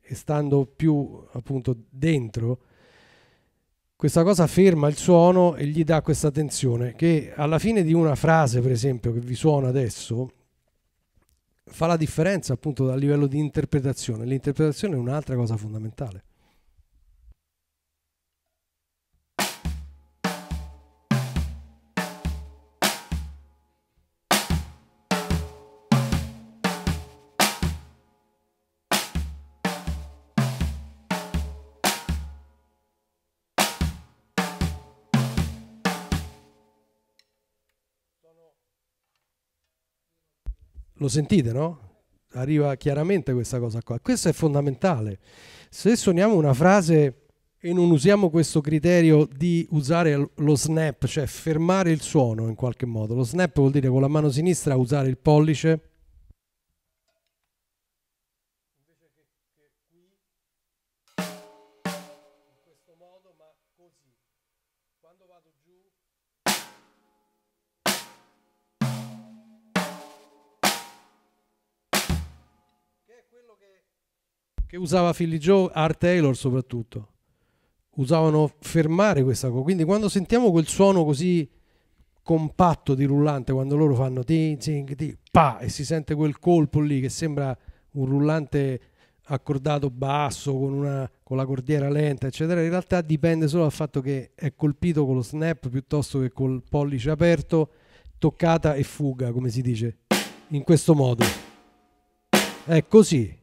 e stando più appunto dentro, questa cosa ferma il suono e gli dà questa tensione che alla fine di una frase, per esempio, che vi suona adesso, fa la differenza appunto a livello di interpretazione. L'interpretazione è un'altra cosa fondamentale. Lo sentite, no? Arriva chiaramente questa cosa qua. Questo è fondamentale. Se suoniamo una frase e non usiamo questo criterio di usare lo snap, cioè fermare il suono in qualche modo, lo snap vuol dire con la mano sinistra usare il pollice che usava Philly Joe, Art Taylor soprattutto. Usavano fermare questa cosa. Quindi quando sentiamo quel suono così compatto di rullante, quando loro fanno ting, ting, ting, pa, e si sente quel colpo lì che sembra un rullante accordato basso con, una, con la cordiera lenta, eccetera, in realtà dipende solo dal fatto che è colpito con lo snap piuttosto che col pollice aperto, toccata e fuga, come si dice, in questo modo. È così.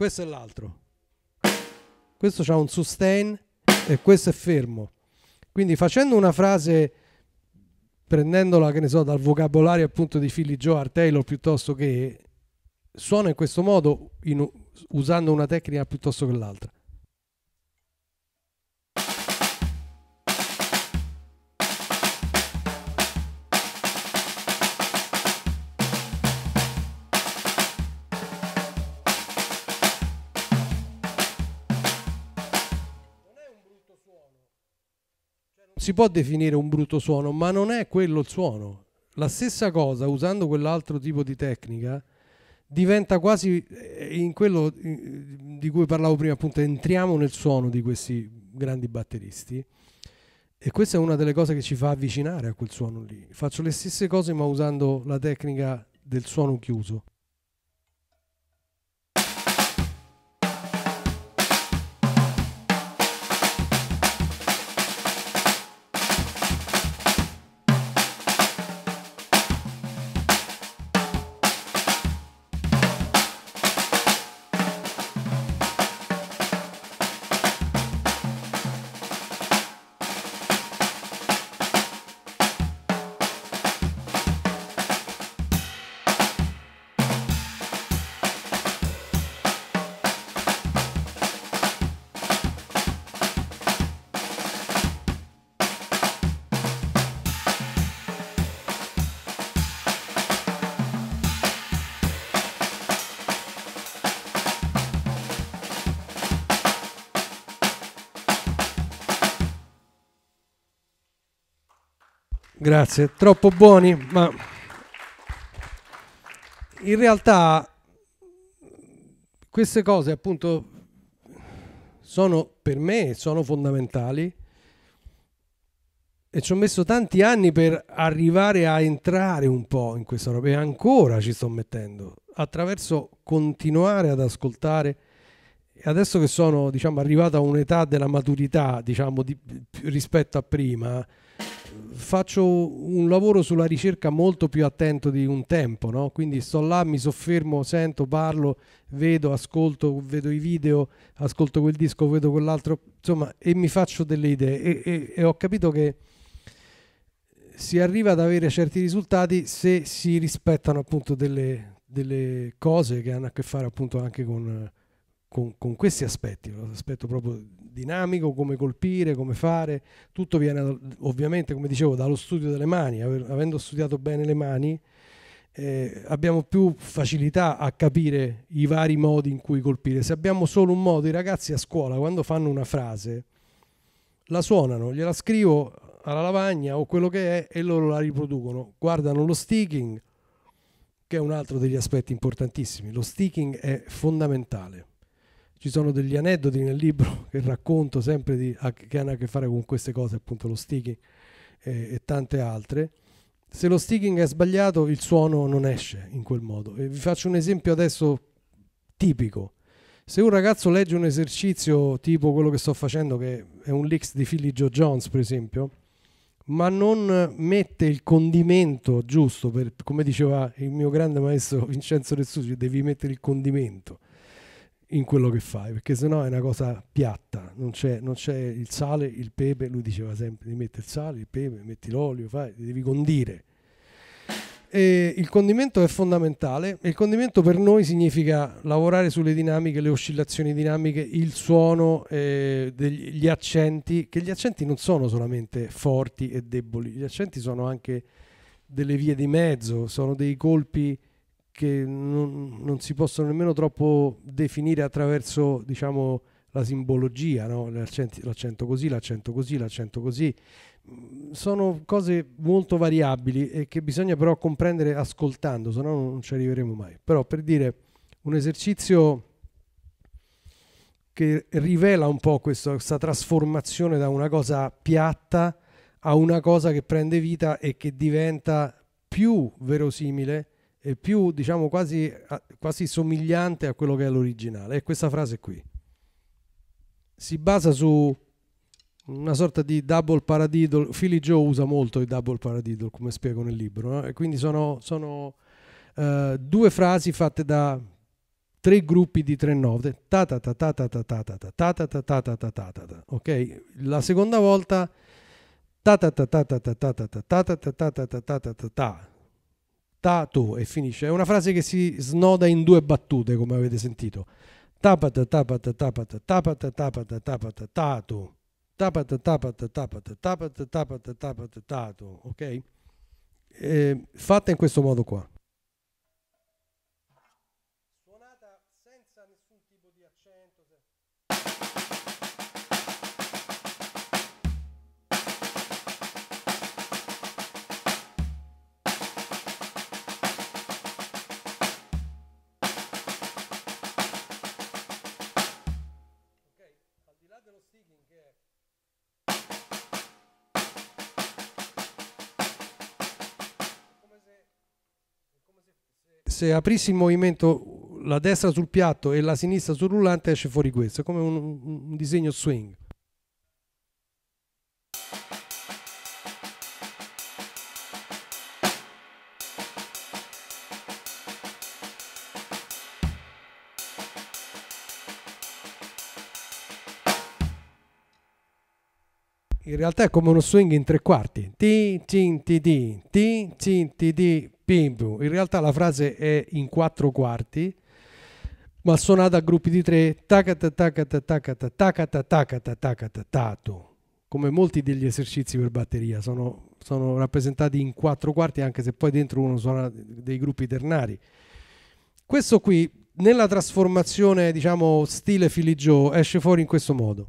questo è l'altro. Questo ha un sustain e questo è fermo. Quindi facendo una frase prendendola, che ne so, dal vocabolario appunto di Philly Joe Art Taylor piuttosto che suona in questo modo in, usando una tecnica piuttosto che l'altra. si può definire un brutto suono, ma non è quello il suono. La stessa cosa, usando quell'altro tipo di tecnica, diventa quasi eh, in quello eh, di cui parlavo prima, appunto, entriamo nel suono di questi grandi batteristi. E questa è una delle cose che ci fa avvicinare a quel suono lì. Faccio le stesse cose ma usando la tecnica del suono chiuso. Grazie, troppo buoni, ma in realtà queste cose appunto sono per me sono fondamentali e ci ho messo tanti anni per arrivare a entrare un po' in questa roba e ancora ci sto mettendo attraverso continuare ad ascoltare e adesso che sono diciamo arrivato a un'età della maturità diciamo di, rispetto a prima faccio un lavoro sulla ricerca molto più attento di un tempo, no? quindi sto là, mi soffermo, sento, parlo, vedo, ascolto, vedo i video, ascolto quel disco, vedo quell'altro, insomma, e mi faccio delle idee e, e, e ho capito che si arriva ad avere certi risultati se si rispettano appunto delle, delle cose che hanno a che fare appunto anche con, con, con questi aspetti, l'aspetto proprio dinamico, come colpire, come fare, tutto viene ovviamente, come dicevo, dallo studio delle mani, avendo studiato bene le mani, eh, abbiamo più facilità a capire i vari modi in cui colpire. Se abbiamo solo un modo, i ragazzi a scuola quando fanno una frase la suonano, gliela scrivo alla lavagna o quello che è e loro la riproducono. Guardano lo sticking, che è un altro degli aspetti importantissimi. Lo sticking è fondamentale ci sono degli aneddoti nel libro che racconto sempre di, che hanno a che fare con queste cose, appunto lo sticking e, e tante altre. Se lo sticking è sbagliato, il suono non esce in quel modo. E vi faccio un esempio adesso tipico. Se un ragazzo legge un esercizio tipo quello che sto facendo, che è un leaks di Philly Joe Jones, per esempio, ma non mette il condimento giusto, per, come diceva il mio grande maestro Vincenzo Ressucci, devi mettere il condimento in quello che fai, perché sennò è una cosa piatta, non c'è, non c'è il sale, il pepe, lui diceva sempre di mettere il sale, il pepe, metti l'olio, fai, devi condire. E il condimento è fondamentale e il condimento per noi significa lavorare sulle dinamiche, le oscillazioni dinamiche, il suono, eh, degli, gli accenti, che gli accenti non sono solamente forti e deboli, gli accenti sono anche delle vie di mezzo, sono dei colpi che non, non, si possono nemmeno troppo definire attraverso diciamo, la simbologia, no? l'accento, l'accento così, l'accento così, l'accento così. Mm, sono cose molto variabili e che bisogna però comprendere ascoltando, se no non ci arriveremo mai. Però per dire un esercizio che rivela un po' questo, questa trasformazione da una cosa piatta a una cosa che prende vita e che diventa più verosimile e più diciamo quasi, quasi somigliante a quello che è l'originale. È questa frase qui. Si basa su una sorta di double paradiddle. Philly Joe usa molto i double paradiddle, come spiego nel libro. No? E quindi sono, sono uh, due frasi fatte da tre gruppi di tre note. Ta ta ta ta ta ta ta ta ta ta ta ta ta ta ta ta ta. Ok? La seconda volta ta ta ta ta ta ta ta ta ta ta ta ta ta ta ta ta ta Tato e finisce. È una frase che si snoda in due battute, come avete sentito. Tapata, tapata, tapata, tapata, tapata, tapata, tato. Tapata, tapata, tapata, tapata, tapata, tapata, tato. Ok? Eh, fatta in questo modo qua. se aprissi il movimento la destra sul piatto e la sinistra sul rullante esce fuori questo, come un, un disegno swing. in realtà è come uno swing in tre quarti. Ti, cin, ti, di, ti, cin, ti, di, pim In realtà la frase è in quattro quarti, ma suonata a gruppi di tre, tacata tacata tacata tacata tacata tacata tato. Come molti degli esercizi per batteria sono, sono rappresentati in quattro quarti, anche se poi dentro uno suona dei gruppi ternari. Questo qui, nella trasformazione, diciamo, stile Philly Joe, esce fuori in questo modo.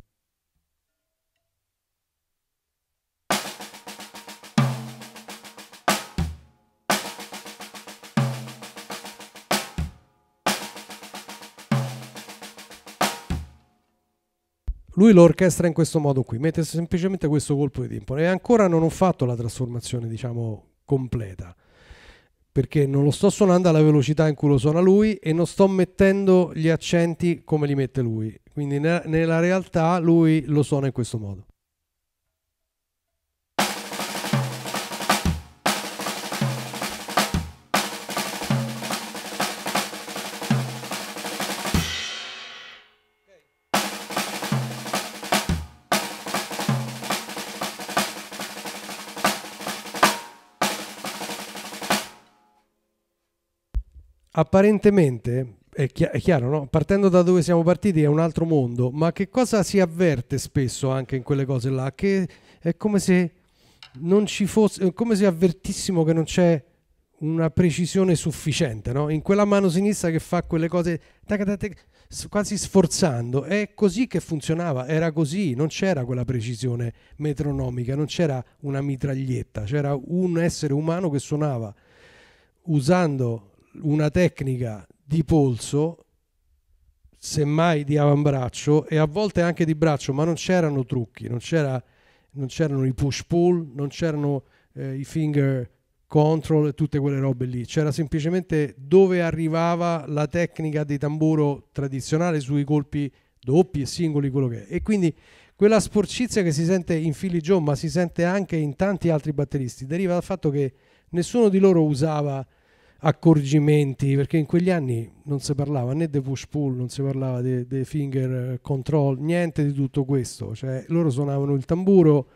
Lui lo orchestra in questo modo qui, mette semplicemente questo colpo di timpano e ancora non ho fatto la trasformazione, diciamo, completa, perché non lo sto suonando alla velocità in cui lo suona lui e non sto mettendo gli accenti come li mette lui. Quindi nella realtà lui lo suona in questo modo. apparentemente è, chi- è chiaro, no? partendo da dove siamo partiti è un altro mondo, ma che cosa si avverte spesso anche in quelle cose là? Che è come se non ci fosse, come se avvertissimo che non c'è una precisione sufficiente, no? in quella mano sinistra che fa quelle cose tac, tac, tac, quasi sforzando, è così che funzionava, era così, non c'era quella precisione metronomica, non c'era una mitraglietta, c'era un essere umano che suonava usando una tecnica di polso, semmai di avambraccio e a volte anche di braccio, ma non c'erano trucchi, non, c'era, non c'erano i push-pull, non c'erano eh, i finger control e tutte quelle robe lì, c'era semplicemente dove arrivava la tecnica di tamburo tradizionale sui colpi doppi e singoli, quello che è. E quindi quella sporcizia che si sente in Philly Joe, ma si sente anche in tanti altri batteristi, deriva dal fatto che nessuno di loro usava accorgimenti, perché in quegli anni non si parlava né di push pull, non si parlava dei finger control, niente di tutto questo, cioè loro suonavano il tamburo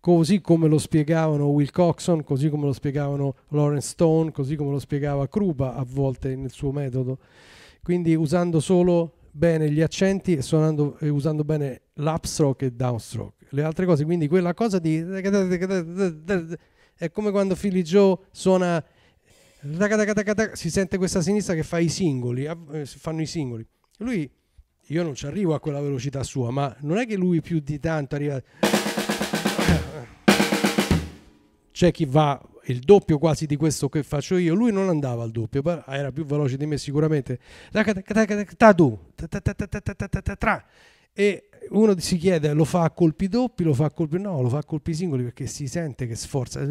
così come lo spiegavano Will Coxon, così come lo spiegavano Lawrence Stone, così come lo spiegava Krupa a volte nel suo metodo, quindi usando solo bene gli accenti e, suonando, e usando bene l'upstroke e downstroke, le altre cose, quindi quella cosa di... è come quando Philly Joe suona si sente questa sinistra che fa i singoli, eh, fanno i singoli. Lui, io non ci arrivo a quella velocità sua, ma non è che lui più di tanto arriva... C'è chi va il doppio quasi di questo che faccio io, lui non andava al doppio, era più veloce di me sicuramente. E uno si chiede, lo fa a colpi doppi, lo fa a colpi... No, lo fa a colpi singoli perché si sente che sforza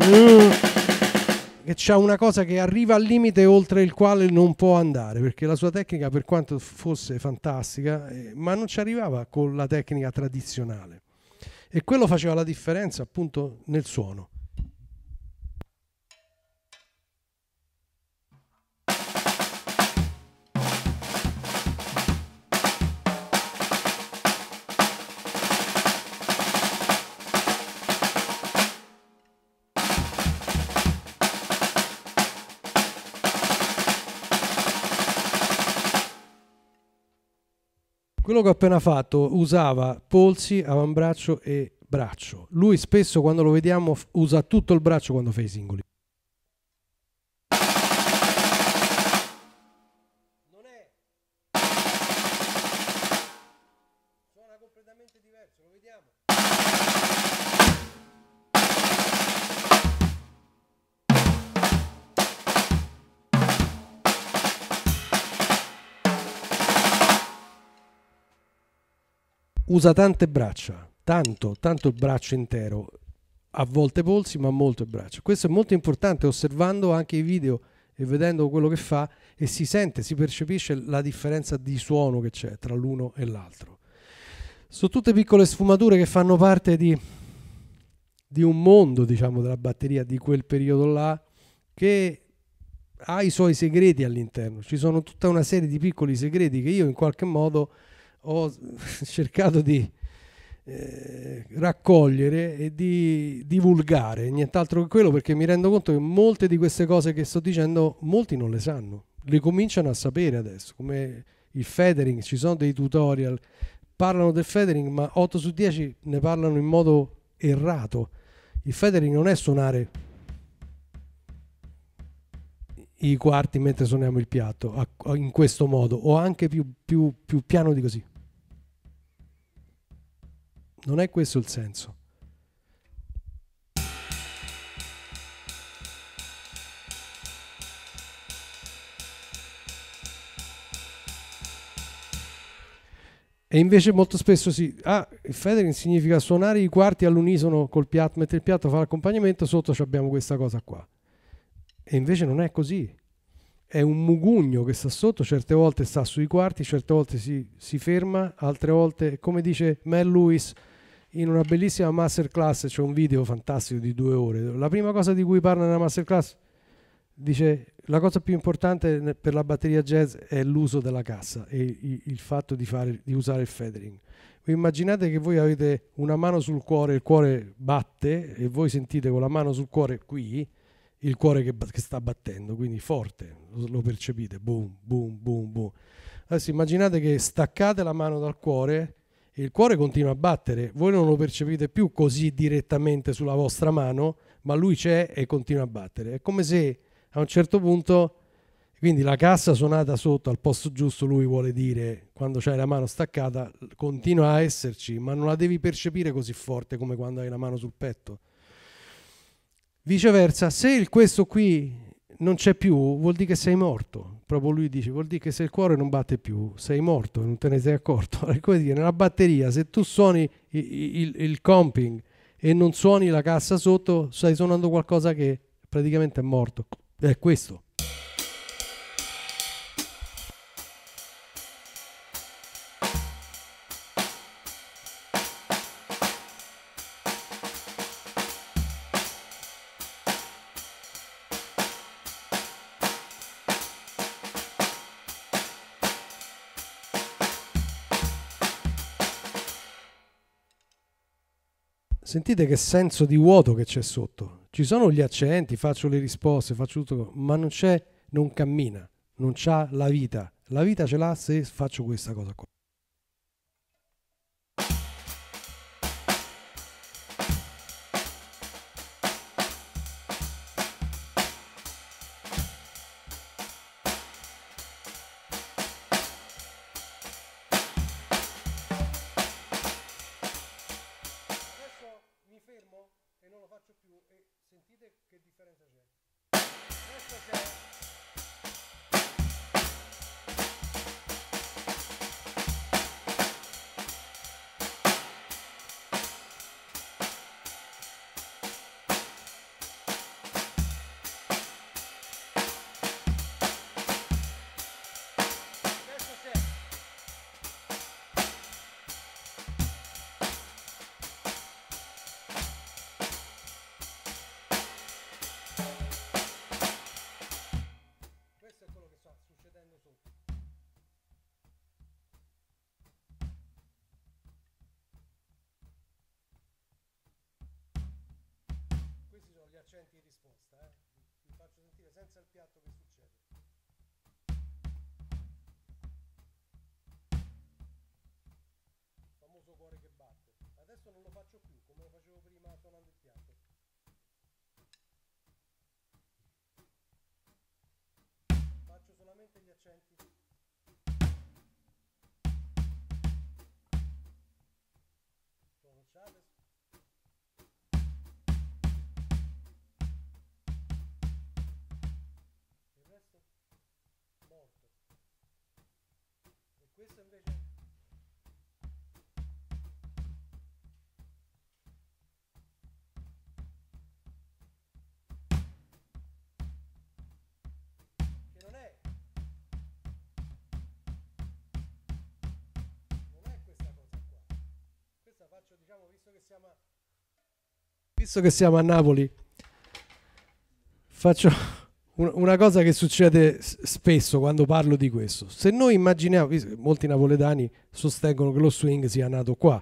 che ha una cosa che arriva al limite oltre il quale non può andare, perché la sua tecnica per quanto fosse fantastica, eh, ma non ci arrivava con la tecnica tradizionale. E quello faceva la differenza appunto nel suono. quello che ho appena fatto usava polsi, avambraccio e braccio. Lui spesso quando lo vediamo usa tutto il braccio quando fa i singoli. usa tante braccia, tanto, tanto il braccio intero, a volte polsi ma molto il braccio. Questo è molto importante osservando anche i video e vedendo quello che fa e si sente, si percepisce la differenza di suono che c'è tra l'uno e l'altro. Sono tutte piccole sfumature che fanno parte di, di un mondo, diciamo, della batteria di quel periodo là che ha i suoi segreti all'interno. Ci sono tutta una serie di piccoli segreti che io in qualche modo ho cercato di eh, raccogliere e di divulgare, nient'altro che quello, perché mi rendo conto che molte di queste cose che sto dicendo, molti non le sanno, le cominciano a sapere adesso, come il feathering, ci sono dei tutorial, parlano del feathering, ma 8 su 10 ne parlano in modo errato. Il feathering non è suonare i quarti mentre suoniamo il piatto in questo modo o anche più, più, più piano di così non è questo il senso. E invece molto spesso si... Ah, il feathering significa suonare i quarti all'unisono col piatto, mentre il piatto fa l'accompagnamento, sotto abbiamo questa cosa qua. E invece non è così. È un mugugno che sta sotto, certe volte sta sui quarti, certe volte si, si ferma, altre volte, come dice Mel Lewis, in una bellissima masterclass, c'è un video fantastico di due ore. La prima cosa di cui parla nella masterclass dice la cosa più importante per la batteria jazz è l'uso della cassa e il fatto di, fare, di usare il feathering. Immaginate che voi avete una mano sul cuore, il cuore batte e voi sentite con la mano sul cuore qui il cuore che, che sta battendo, quindi forte, lo, lo percepite, boom, boom, boom, boom. Adesso immaginate che staccate la mano dal cuore il cuore continua a battere, voi non lo percepite più così direttamente sulla vostra mano, ma lui c'è e continua a battere. È come se a un certo punto, quindi la cassa suonata sotto al posto giusto, lui vuole dire, quando c'hai la mano staccata, continua a esserci, ma non la devi percepire così forte come quando hai la mano sul petto. Viceversa, se questo qui non c'è più, vuol dire che sei morto, proprio lui dice, vuol dire che se il cuore non batte più, sei morto e non te ne sei accorto. È come dire, nella batteria, se tu suoni il, il, il comping e non suoni la cassa sotto, stai suonando qualcosa che praticamente è morto. È questo. Sentite che senso di vuoto che c'è sotto. Ci sono gli accenti, faccio le risposte, faccio tutto, ma non c'è, non cammina, non c'ha la vita. La vita ce l'ha se faccio questa cosa qua. visto che siamo a, visto che siamo a Napoli, faccio una cosa che succede spesso quando parlo di questo. Se noi immaginiamo, molti napoletani sostengono che lo swing sia nato qua,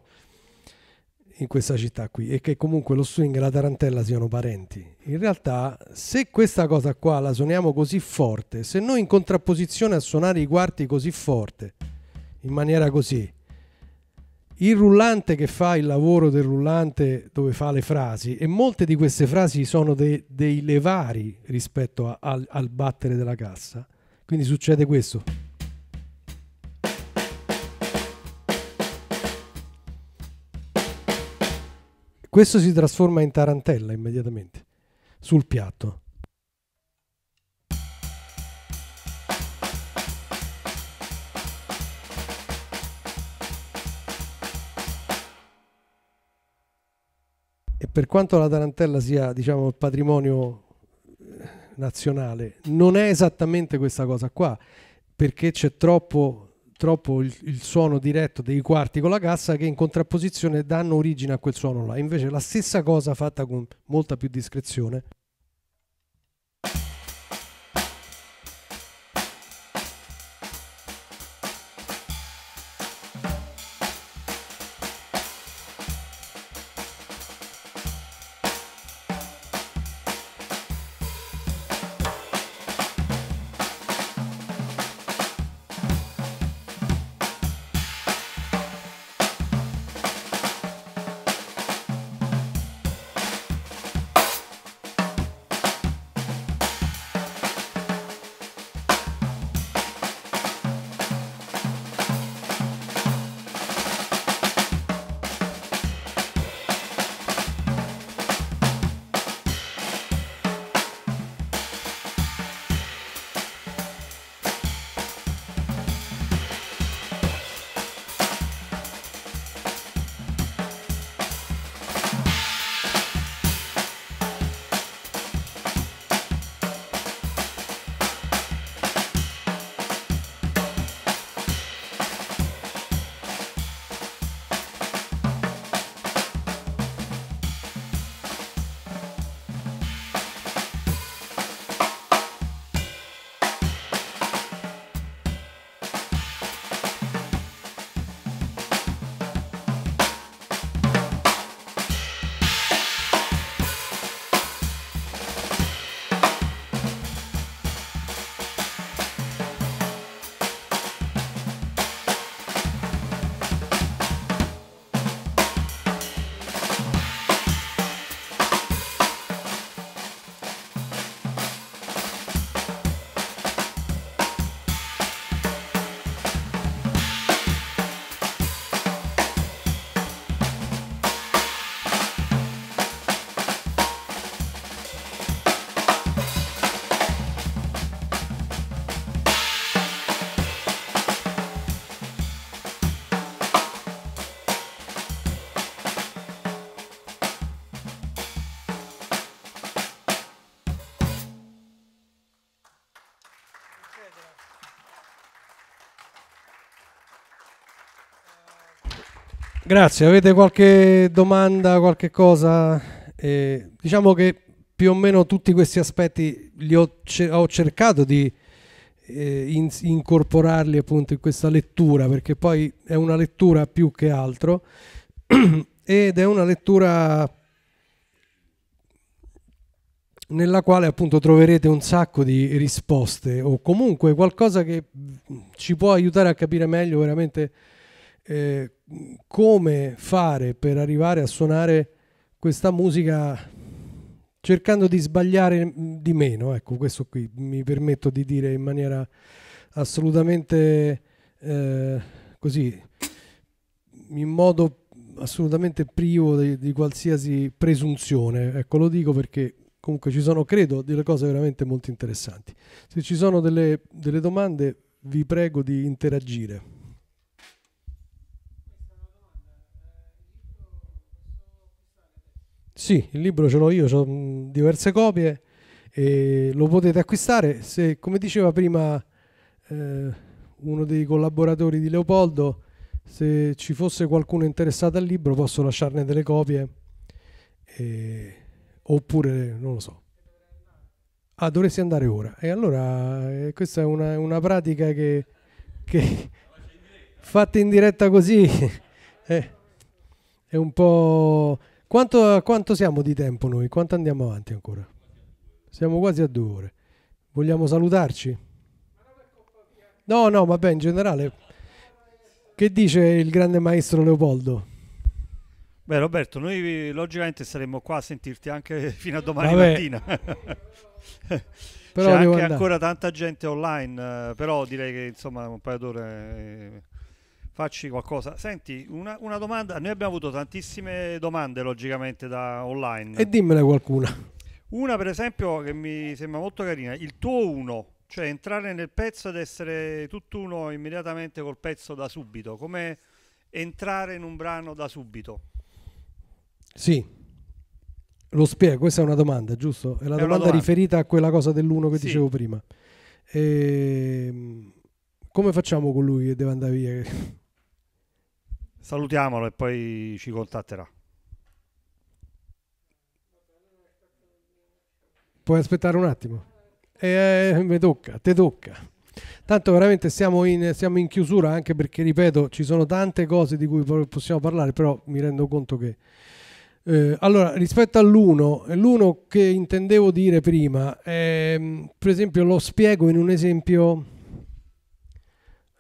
in questa città qui, e che comunque lo swing e la tarantella siano parenti. In realtà, se questa cosa qua la suoniamo così forte, se noi in contrapposizione a suonare i quarti così forte, in maniera così, il rullante che fa il lavoro del rullante dove fa le frasi e molte di queste frasi sono de, dei levari rispetto a, al, al battere della cassa. Quindi succede questo. Questo si trasforma in tarantella immediatamente sul piatto. e per quanto la tarantella sia diciamo il patrimonio eh, nazionale non è esattamente questa cosa qua perché c'è troppo, troppo il, il, suono diretto dei quarti con la cassa che in contrapposizione danno origine a quel suono là invece la stessa cosa fatta con molta più discrezione Grazie, avete qualche domanda, qualche cosa? Eh, diciamo che più o meno tutti questi aspetti li ho, ho cercato di eh, in incorporarli appunto in questa lettura, perché poi è una lettura più che altro ed è una lettura nella quale appunto troverete un sacco di risposte o comunque qualcosa che ci può aiutare a capire meglio veramente eh, come fare per arrivare a suonare questa musica cercando di sbagliare di meno, ecco questo qui mi permetto di dire in maniera assolutamente eh, così, in modo assolutamente privo di, di, qualsiasi presunzione, ecco lo dico perché comunque ci sono, credo, delle cose veramente molto interessanti. Se ci sono delle, delle domande vi prego di interagire. Sì, il libro ce l'ho io, ho mm, diverse copie e lo potete acquistare se, come diceva prima eh, uno dei collaboratori di Leopoldo, se ci fosse qualcuno interessato al libro posso lasciarne delle copie e... oppure non lo so. Ah, dovresti andare ora. E allora eh, questa è una, una pratica che, che fatta in diretta così eh, è un po' Quanto, quanto siamo di tempo noi? Quanto andiamo avanti ancora? Siamo quasi a due ore. Vogliamo salutarci? No, no, vabbè, in generale. Che dice il grande maestro Leopoldo? Beh Roberto, noi logicamente saremmo qua a sentirti anche fino a domani vabbè. mattina. Però C'è anche andare. ancora tanta gente online, eh, però direi che insomma un paio d'ore eh, facci qualcosa. Senti, una, una, domanda, noi abbiamo avuto tantissime domande logicamente da online. E dimmene qualcuna. Una per esempio che mi sembra molto carina, il tuo uno, cioè entrare nel pezzo ed essere tutt'uno immediatamente col pezzo da subito, come entrare in un brano da subito. Sì, lo spiego, questa è una domanda, giusto? È la è domanda, domanda, riferita a quella cosa dell'uno che sì. dicevo prima. E... Ehm, come facciamo con lui che deve andare via? Salutiamolo e poi ci contatterà. Puoi aspettare un attimo? Eh, eh mi tocca, te tocca. Tanto veramente siamo in, siamo in, chiusura anche perché, ripeto, ci sono tante cose di cui possiamo parlare, però mi rendo conto che... Eh, allora, rispetto all'uno, l'uno che intendevo dire prima, è, ehm, per esempio lo spiego in un esempio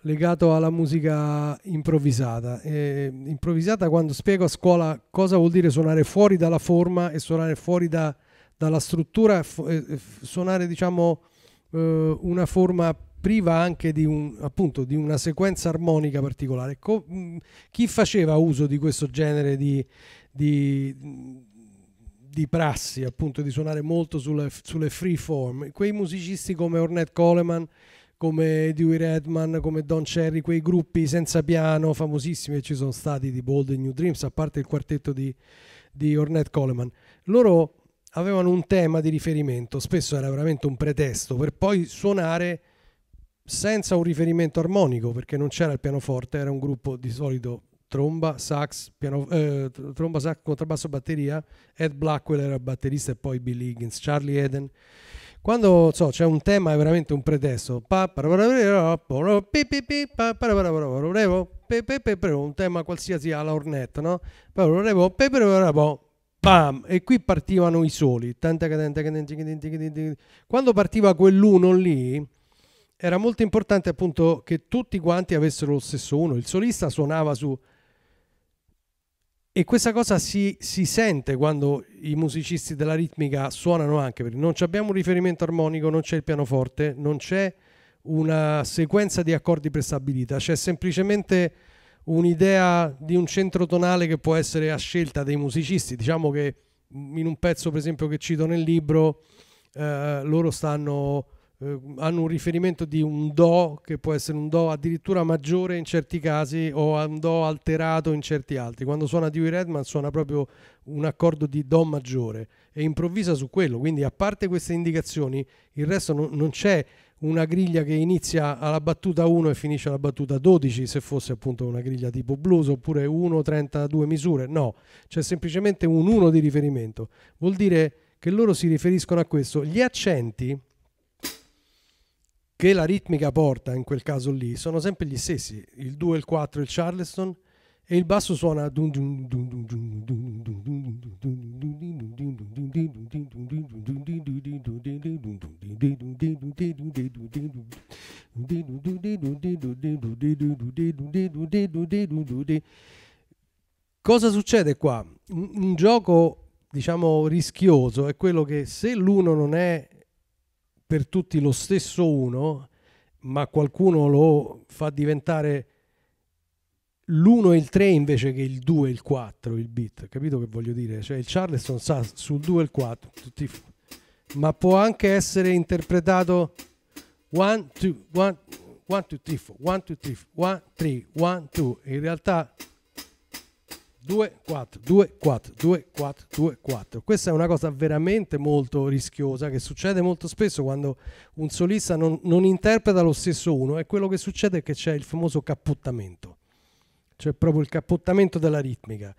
legato alla musica improvvisata. Eh, improvvisata quando spiego a scuola cosa vuol dire suonare fuori dalla forma e suonare fuori da, dalla struttura, eh, suonare diciamo eh, una forma priva anche di, un, appunto, di una sequenza armonica particolare. Co mm, chi faceva uso di questo genere di, di, di prassi, appunto di suonare molto sulle, sulle free form? Quei musicisti come Ornette Coleman, come Dewey Redman, come Don Cherry, quei gruppi senza piano famosissimi che ci sono stati di Bold e New Dreams, a parte il quartetto di, di Ornette Coleman. Loro avevano un tema di riferimento, spesso era veramente un pretesto per poi suonare senza un riferimento armonico, perché non c'era il pianoforte, era un gruppo di solito tromba, sax, piano, eh, tromba, sax contrabbasso, batteria, Ed Blackwell era batterista e poi Bill Higgins, Charlie Eden quando so, c'è un tema, è veramente un pretesto. Un tema qualsiasi alla Hornet, no? Bam! E qui partivano i soli. Quando partiva quell'uno lì, era molto importante appunto che tutti quanti avessero lo stesso uno. Il solista suonava su e questa cosa si, si, sente quando i musicisti della ritmica suonano anche, perché non abbiamo un riferimento armonico, non c'è il pianoforte, non c'è una sequenza di accordi prestabilita, c'è semplicemente un'idea di un centro tonale che può essere a scelta dei musicisti. Diciamo che in un pezzo, per esempio, che cito nel libro, eh, loro stanno Ehm, hanno un riferimento di un Do che può essere un Do addirittura maggiore in certi casi o un Do alterato in certi altri. Quando suona Dewey Redman suona proprio un accordo di Do maggiore e improvvisa su quello. Quindi a parte queste indicazioni, il resto non, non c'è una griglia che inizia alla battuta 1 e finisce alla battuta 12 se fosse appunto una griglia tipo blues oppure 1, 32 misure, no, c'è semplicemente un 1 di riferimento, vuol dire che loro si riferiscono a questo. Gli accenti che la ritmica porta in quel caso lì sono sempre gli stessi, il 2, il 4, il charleston e il basso suona Cosa succede qua? Un, un gioco diciamo rischioso è quello che se l'uno non è per tutti lo stesso uno, ma qualcuno lo fa diventare l'1 e il 3 invece che il 2 e il 4, il bit, capito che voglio dire? Cioè il Charleston sa sul 2 e il 4, tutti, ma può anche essere interpretato 1, 2, 1, 1, 2, 3, 4, 1, 2, 3, 1, 3, 1, 2, in realtà 2, 4, 2, 4, 2, 4, 2, 4. Questa è una cosa veramente molto rischiosa che succede molto spesso quando un solista non, non interpreta lo stesso uno e quello che succede è che c'è il famoso cappottamento, cioè proprio il cappottamento della ritmica.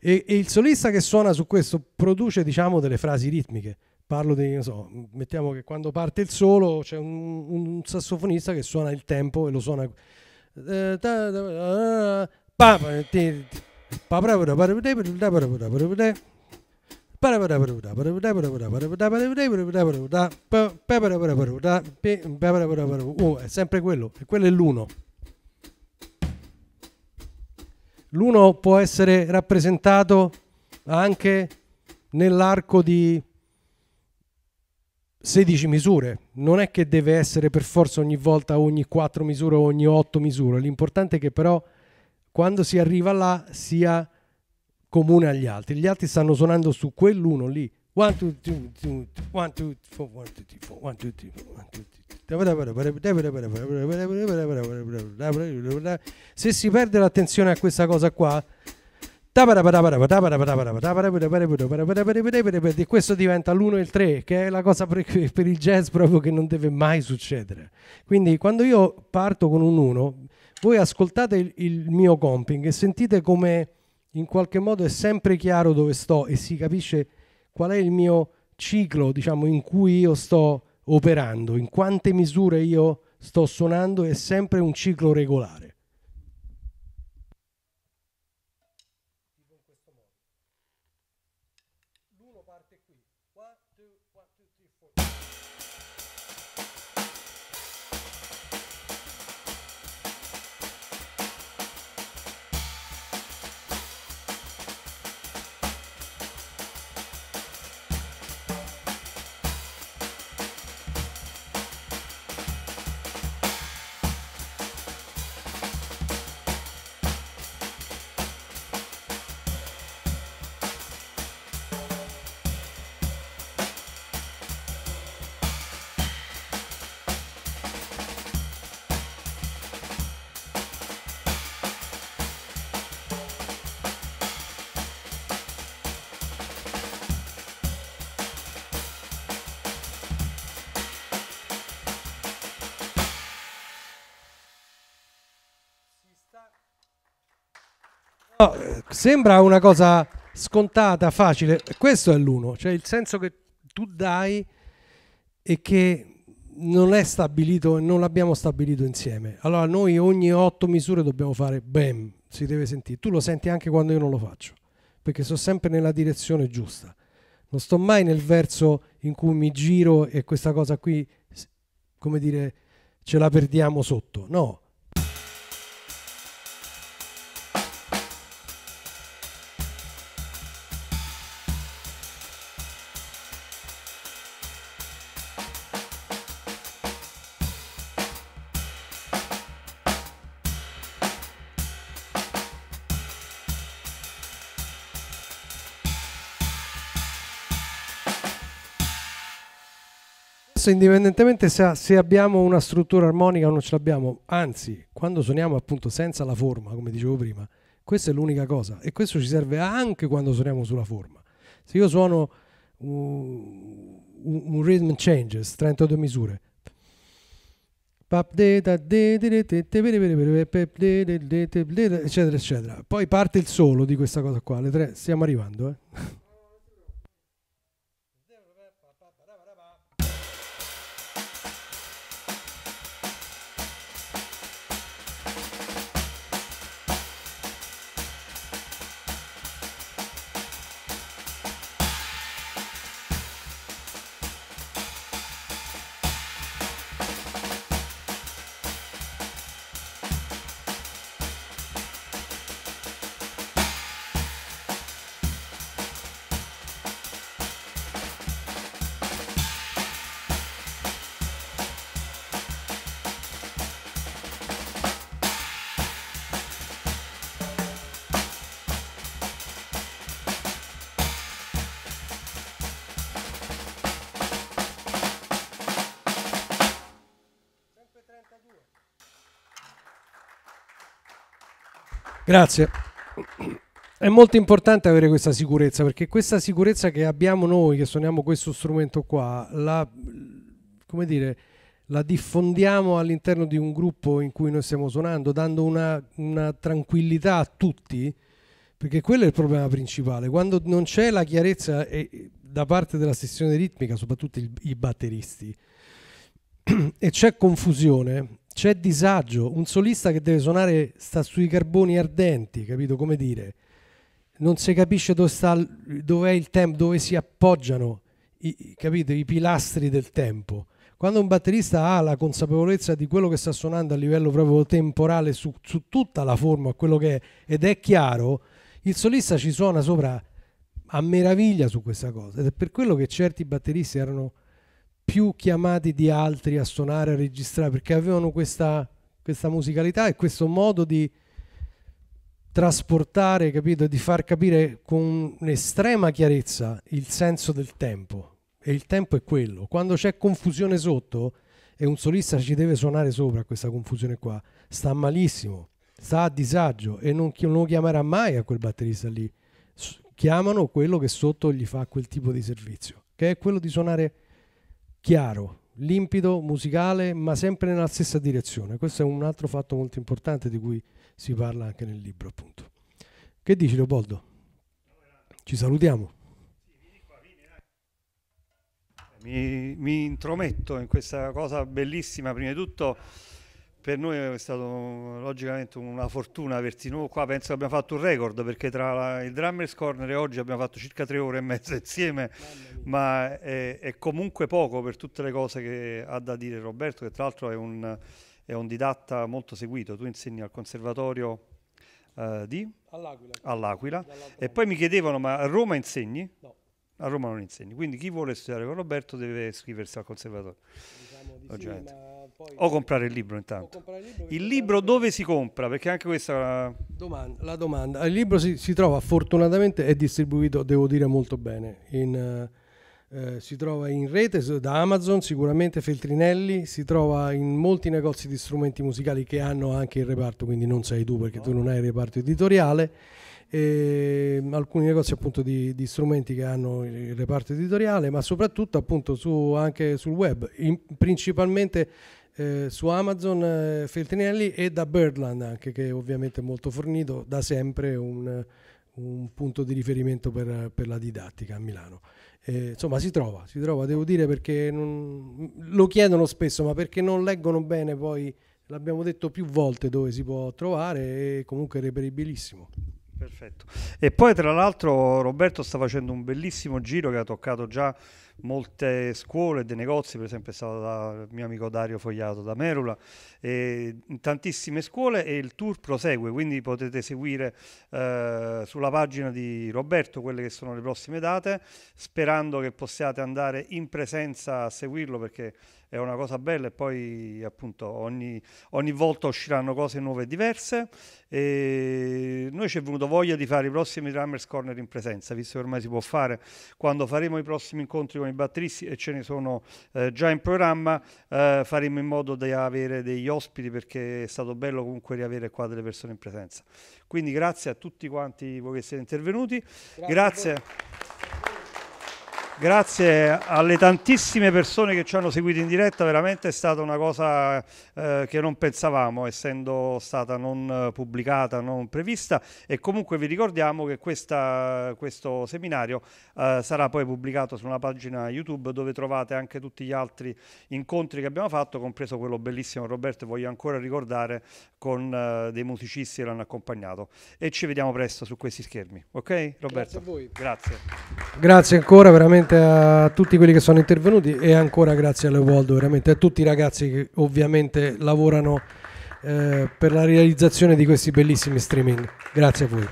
E, e, il solista che suona su questo produce diciamo delle frasi ritmiche. Parlo di, non so, mettiamo che quando parte il solo c'è un, un sassofonista che suona il tempo e lo suona... Eh, Oh, è sempre quello, e quello è l'uno. L'uno può essere rappresentato anche nell'arco di 16 misure, non è che deve essere per forza ogni volta ogni 4 misure o ogni 8 misure, l'importante è che però quando si arriva là sia comune agli altri. Gli altri stanno suonando su quell'uno lì. 1, 2, 3, 1, 2, 4, 1, 2, 3, 1, 2, 3, 1, 2, 3. Se si perde l'attenzione a questa cosa qua, e questo diventa l'1 e il 3, che è la cosa per, per il jazz proprio che non deve mai succedere. Quindi quando io parto con un 1, voi ascoltate il, il mio comping e sentite come in qualche modo è sempre chiaro dove sto e si capisce qual è il mio ciclo, diciamo, in cui io sto operando, in quante misure io sto suonando, è sempre un ciclo regolare. Sembra una cosa scontata, facile. Questo è l'uno, cioè il senso che tu dai e che non è stabilito, non l'abbiamo stabilito insieme. Allora noi ogni otto misure dobbiamo fare bam, si deve sentire. Tu lo senti anche quando io non lo faccio, perché sto sempre nella direzione giusta. Non sto mai nel verso in cui mi giro e questa cosa qui, come dire, ce la perdiamo sotto. No, pezzo indipendentemente se, se, abbiamo una struttura armonica o non ce l'abbiamo, anzi, quando suoniamo appunto senza la forma, come dicevo prima, questa è l'unica cosa e questo ci serve anche quando suoniamo sulla forma. Se io suono un, un rhythm changes, 32 misure, eccetera eccetera, poi parte il solo di questa cosa qua, le tre, stiamo arrivando eh. Grazie. È molto importante avere questa sicurezza perché questa sicurezza che abbiamo noi che suoniamo questo strumento qua, la, come dire, la diffondiamo all'interno di un gruppo in cui noi stiamo suonando, dando una, una tranquillità a tutti, perché quello è il problema principale. Quando non c'è la chiarezza e, da parte della sessione ritmica, soprattutto il, i batteristi, e c'è confusione, c'è disagio, un solista che deve suonare sta sui carboni ardenti, capito come dire? Non si capisce dove, sta, dove è il tempo, dove si appoggiano i, capito, i pilastri del tempo. Quando un batterista ha la consapevolezza di quello che sta suonando a livello proprio temporale su, su tutta la forma, quello che è, ed è chiaro, il solista ci suona sopra a meraviglia su questa cosa. Ed è per quello che certi batteristi erano più chiamati di altri a suonare, a registrare, perché avevano questa, questa musicalità e questo modo di trasportare, capito, di far capire con estrema chiarezza il senso del tempo. E il tempo è quello. Quando c'è confusione sotto e un solista ci deve suonare sopra questa confusione qua, sta malissimo, sta a disagio e non, non lo chiamerà mai a quel batterista lì. Chiamano quello che sotto gli fa quel tipo di servizio, che è quello di suonare chiaro, limpido, musicale, ma sempre nella stessa direzione. Questo è un altro fatto molto importante di cui si parla anche nel libro, appunto. Che dici Leopoldo? Ci salutiamo. Mi, mi intrometto in questa cosa bellissima, prima di tutto per noi è stata logicamente una fortuna averti nuovo qua, penso che abbiamo fatto un record perché tra la, il Drummers Corner e oggi abbiamo fatto circa tre ore e mezza insieme, ma è, è, comunque poco per tutte le cose che ha da dire Roberto, che tra l'altro è un, è un didatta molto seguito, tu insegni al conservatorio uh, di? All'Aquila. All'Aquila. E poi mi chiedevano, ma a Roma insegni? No. A Roma non insegni, quindi chi vuole studiare con Roberto deve iscriversi al conservatorio. Diciamo di poi... O comprare il libro intanto. Il libro, il libro dove si compra? Perché anche questa... Domanda, la domanda. Il libro si, si, trova fortunatamente, è distribuito, devo dire, molto bene. In, eh, si trova in rete da Amazon, sicuramente Feltrinelli, si trova in molti negozi di strumenti musicali che hanno anche il reparto, quindi non sei tu perché no. tu ah. non hai il reparto editoriale. E ehm, alcuni negozi appunto di, di, strumenti che hanno il reparto editoriale, ma soprattutto appunto su, anche sul web, in, principalmente eh, su Amazon eh, Feltrinelli e da Birdland anche che è ovviamente è molto fornito, da sempre un, un punto di riferimento per, per, la didattica a Milano. Eh, insomma si trova, si trova devo dire perché non, lo chiedono spesso ma perché non leggono bene poi l'abbiamo detto più volte dove si può trovare e comunque è reperibilissimo. Perfetto. E poi tra l'altro Roberto sta facendo un bellissimo giro che ha toccato già molte scuole, dei negozi, per esempio è stato da mio amico Dario Fogliato da Merula, tantissime scuole e il tour prosegue, quindi potete seguire eh, sulla pagina di Roberto quelle che sono le prossime date, sperando che possiate andare in presenza a seguirlo perché è una cosa bella e poi appunto ogni, ogni volta usciranno cose nuove e diverse e noi ci è venuto voglia di fare i prossimi Drummers Corner in presenza, visto che ormai si può fare, quando faremo i prossimi incontri con i i batteristi e ce ne sono eh, già in programma. Eh, faremo in modo di avere degli ospiti perché è stato bello comunque riavere qua delle persone in presenza. Quindi grazie a tutti quanti voi che siete intervenuti. Grazie. grazie. Grazie alle tantissime persone che ci hanno seguito in diretta, veramente è stata una cosa eh, che non pensavamo, essendo stata non pubblicata, non prevista e comunque vi ricordiamo che questa, questo seminario eh, sarà poi pubblicato su una pagina YouTube dove trovate anche tutti gli altri incontri che abbiamo fatto, compreso quello bellissimo Roberto, voglio ancora ricordare, con eh, dei musicisti che l'hanno accompagnato. E ci vediamo presto su questi schermi, ok Roberto? Grazie a voi. Grazie. Grazie ancora, veramente veramente a tutti quelli che sono intervenuti e ancora grazie a Leopoldo, veramente a tutti i ragazzi che ovviamente lavorano eh, per la realizzazione di questi bellissimi streaming. Grazie a voi.